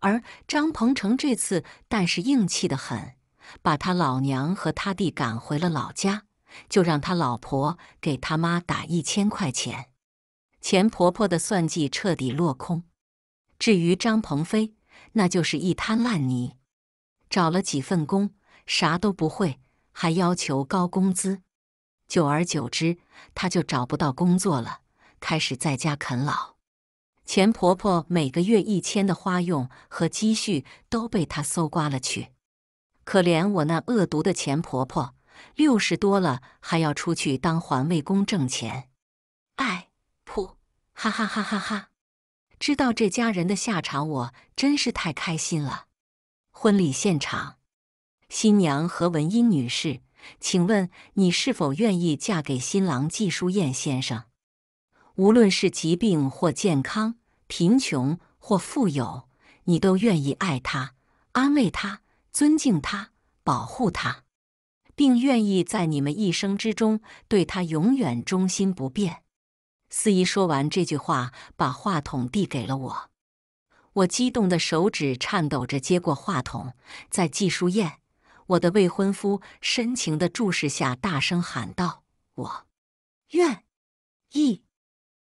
而张鹏程这次但是硬气的很，把他老娘和他弟赶回了老家，就让他老婆给他妈打一千块钱。钱婆婆的算计彻底落空。至于张鹏飞，那就是一滩烂泥，找了几份工，啥都不会，还要求高工资。久而久之，他就找不到工作了，开始在家啃老。钱婆婆每个月一千的花用和积蓄都被他搜刮了去。可怜我那恶毒的钱婆婆，六十多了还要出去当环卫工挣钱。哎。哈哈哈哈哈！知道这家人的下场，我真是太开心了。婚礼现场，新娘何文英女士，请问你是否愿意嫁给新郎季淑燕先生？无论是疾病或健康，贫穷或富有，你都愿意爱他、安慰他、尊敬他、保护他，并愿意在你们一生之中对他永远忠心不变。司仪说完这句话，把话筒递给了我。我激动的手指颤抖着接过话筒，在季淑燕，我的未婚夫深情的注视下，大声喊道：“我愿意。”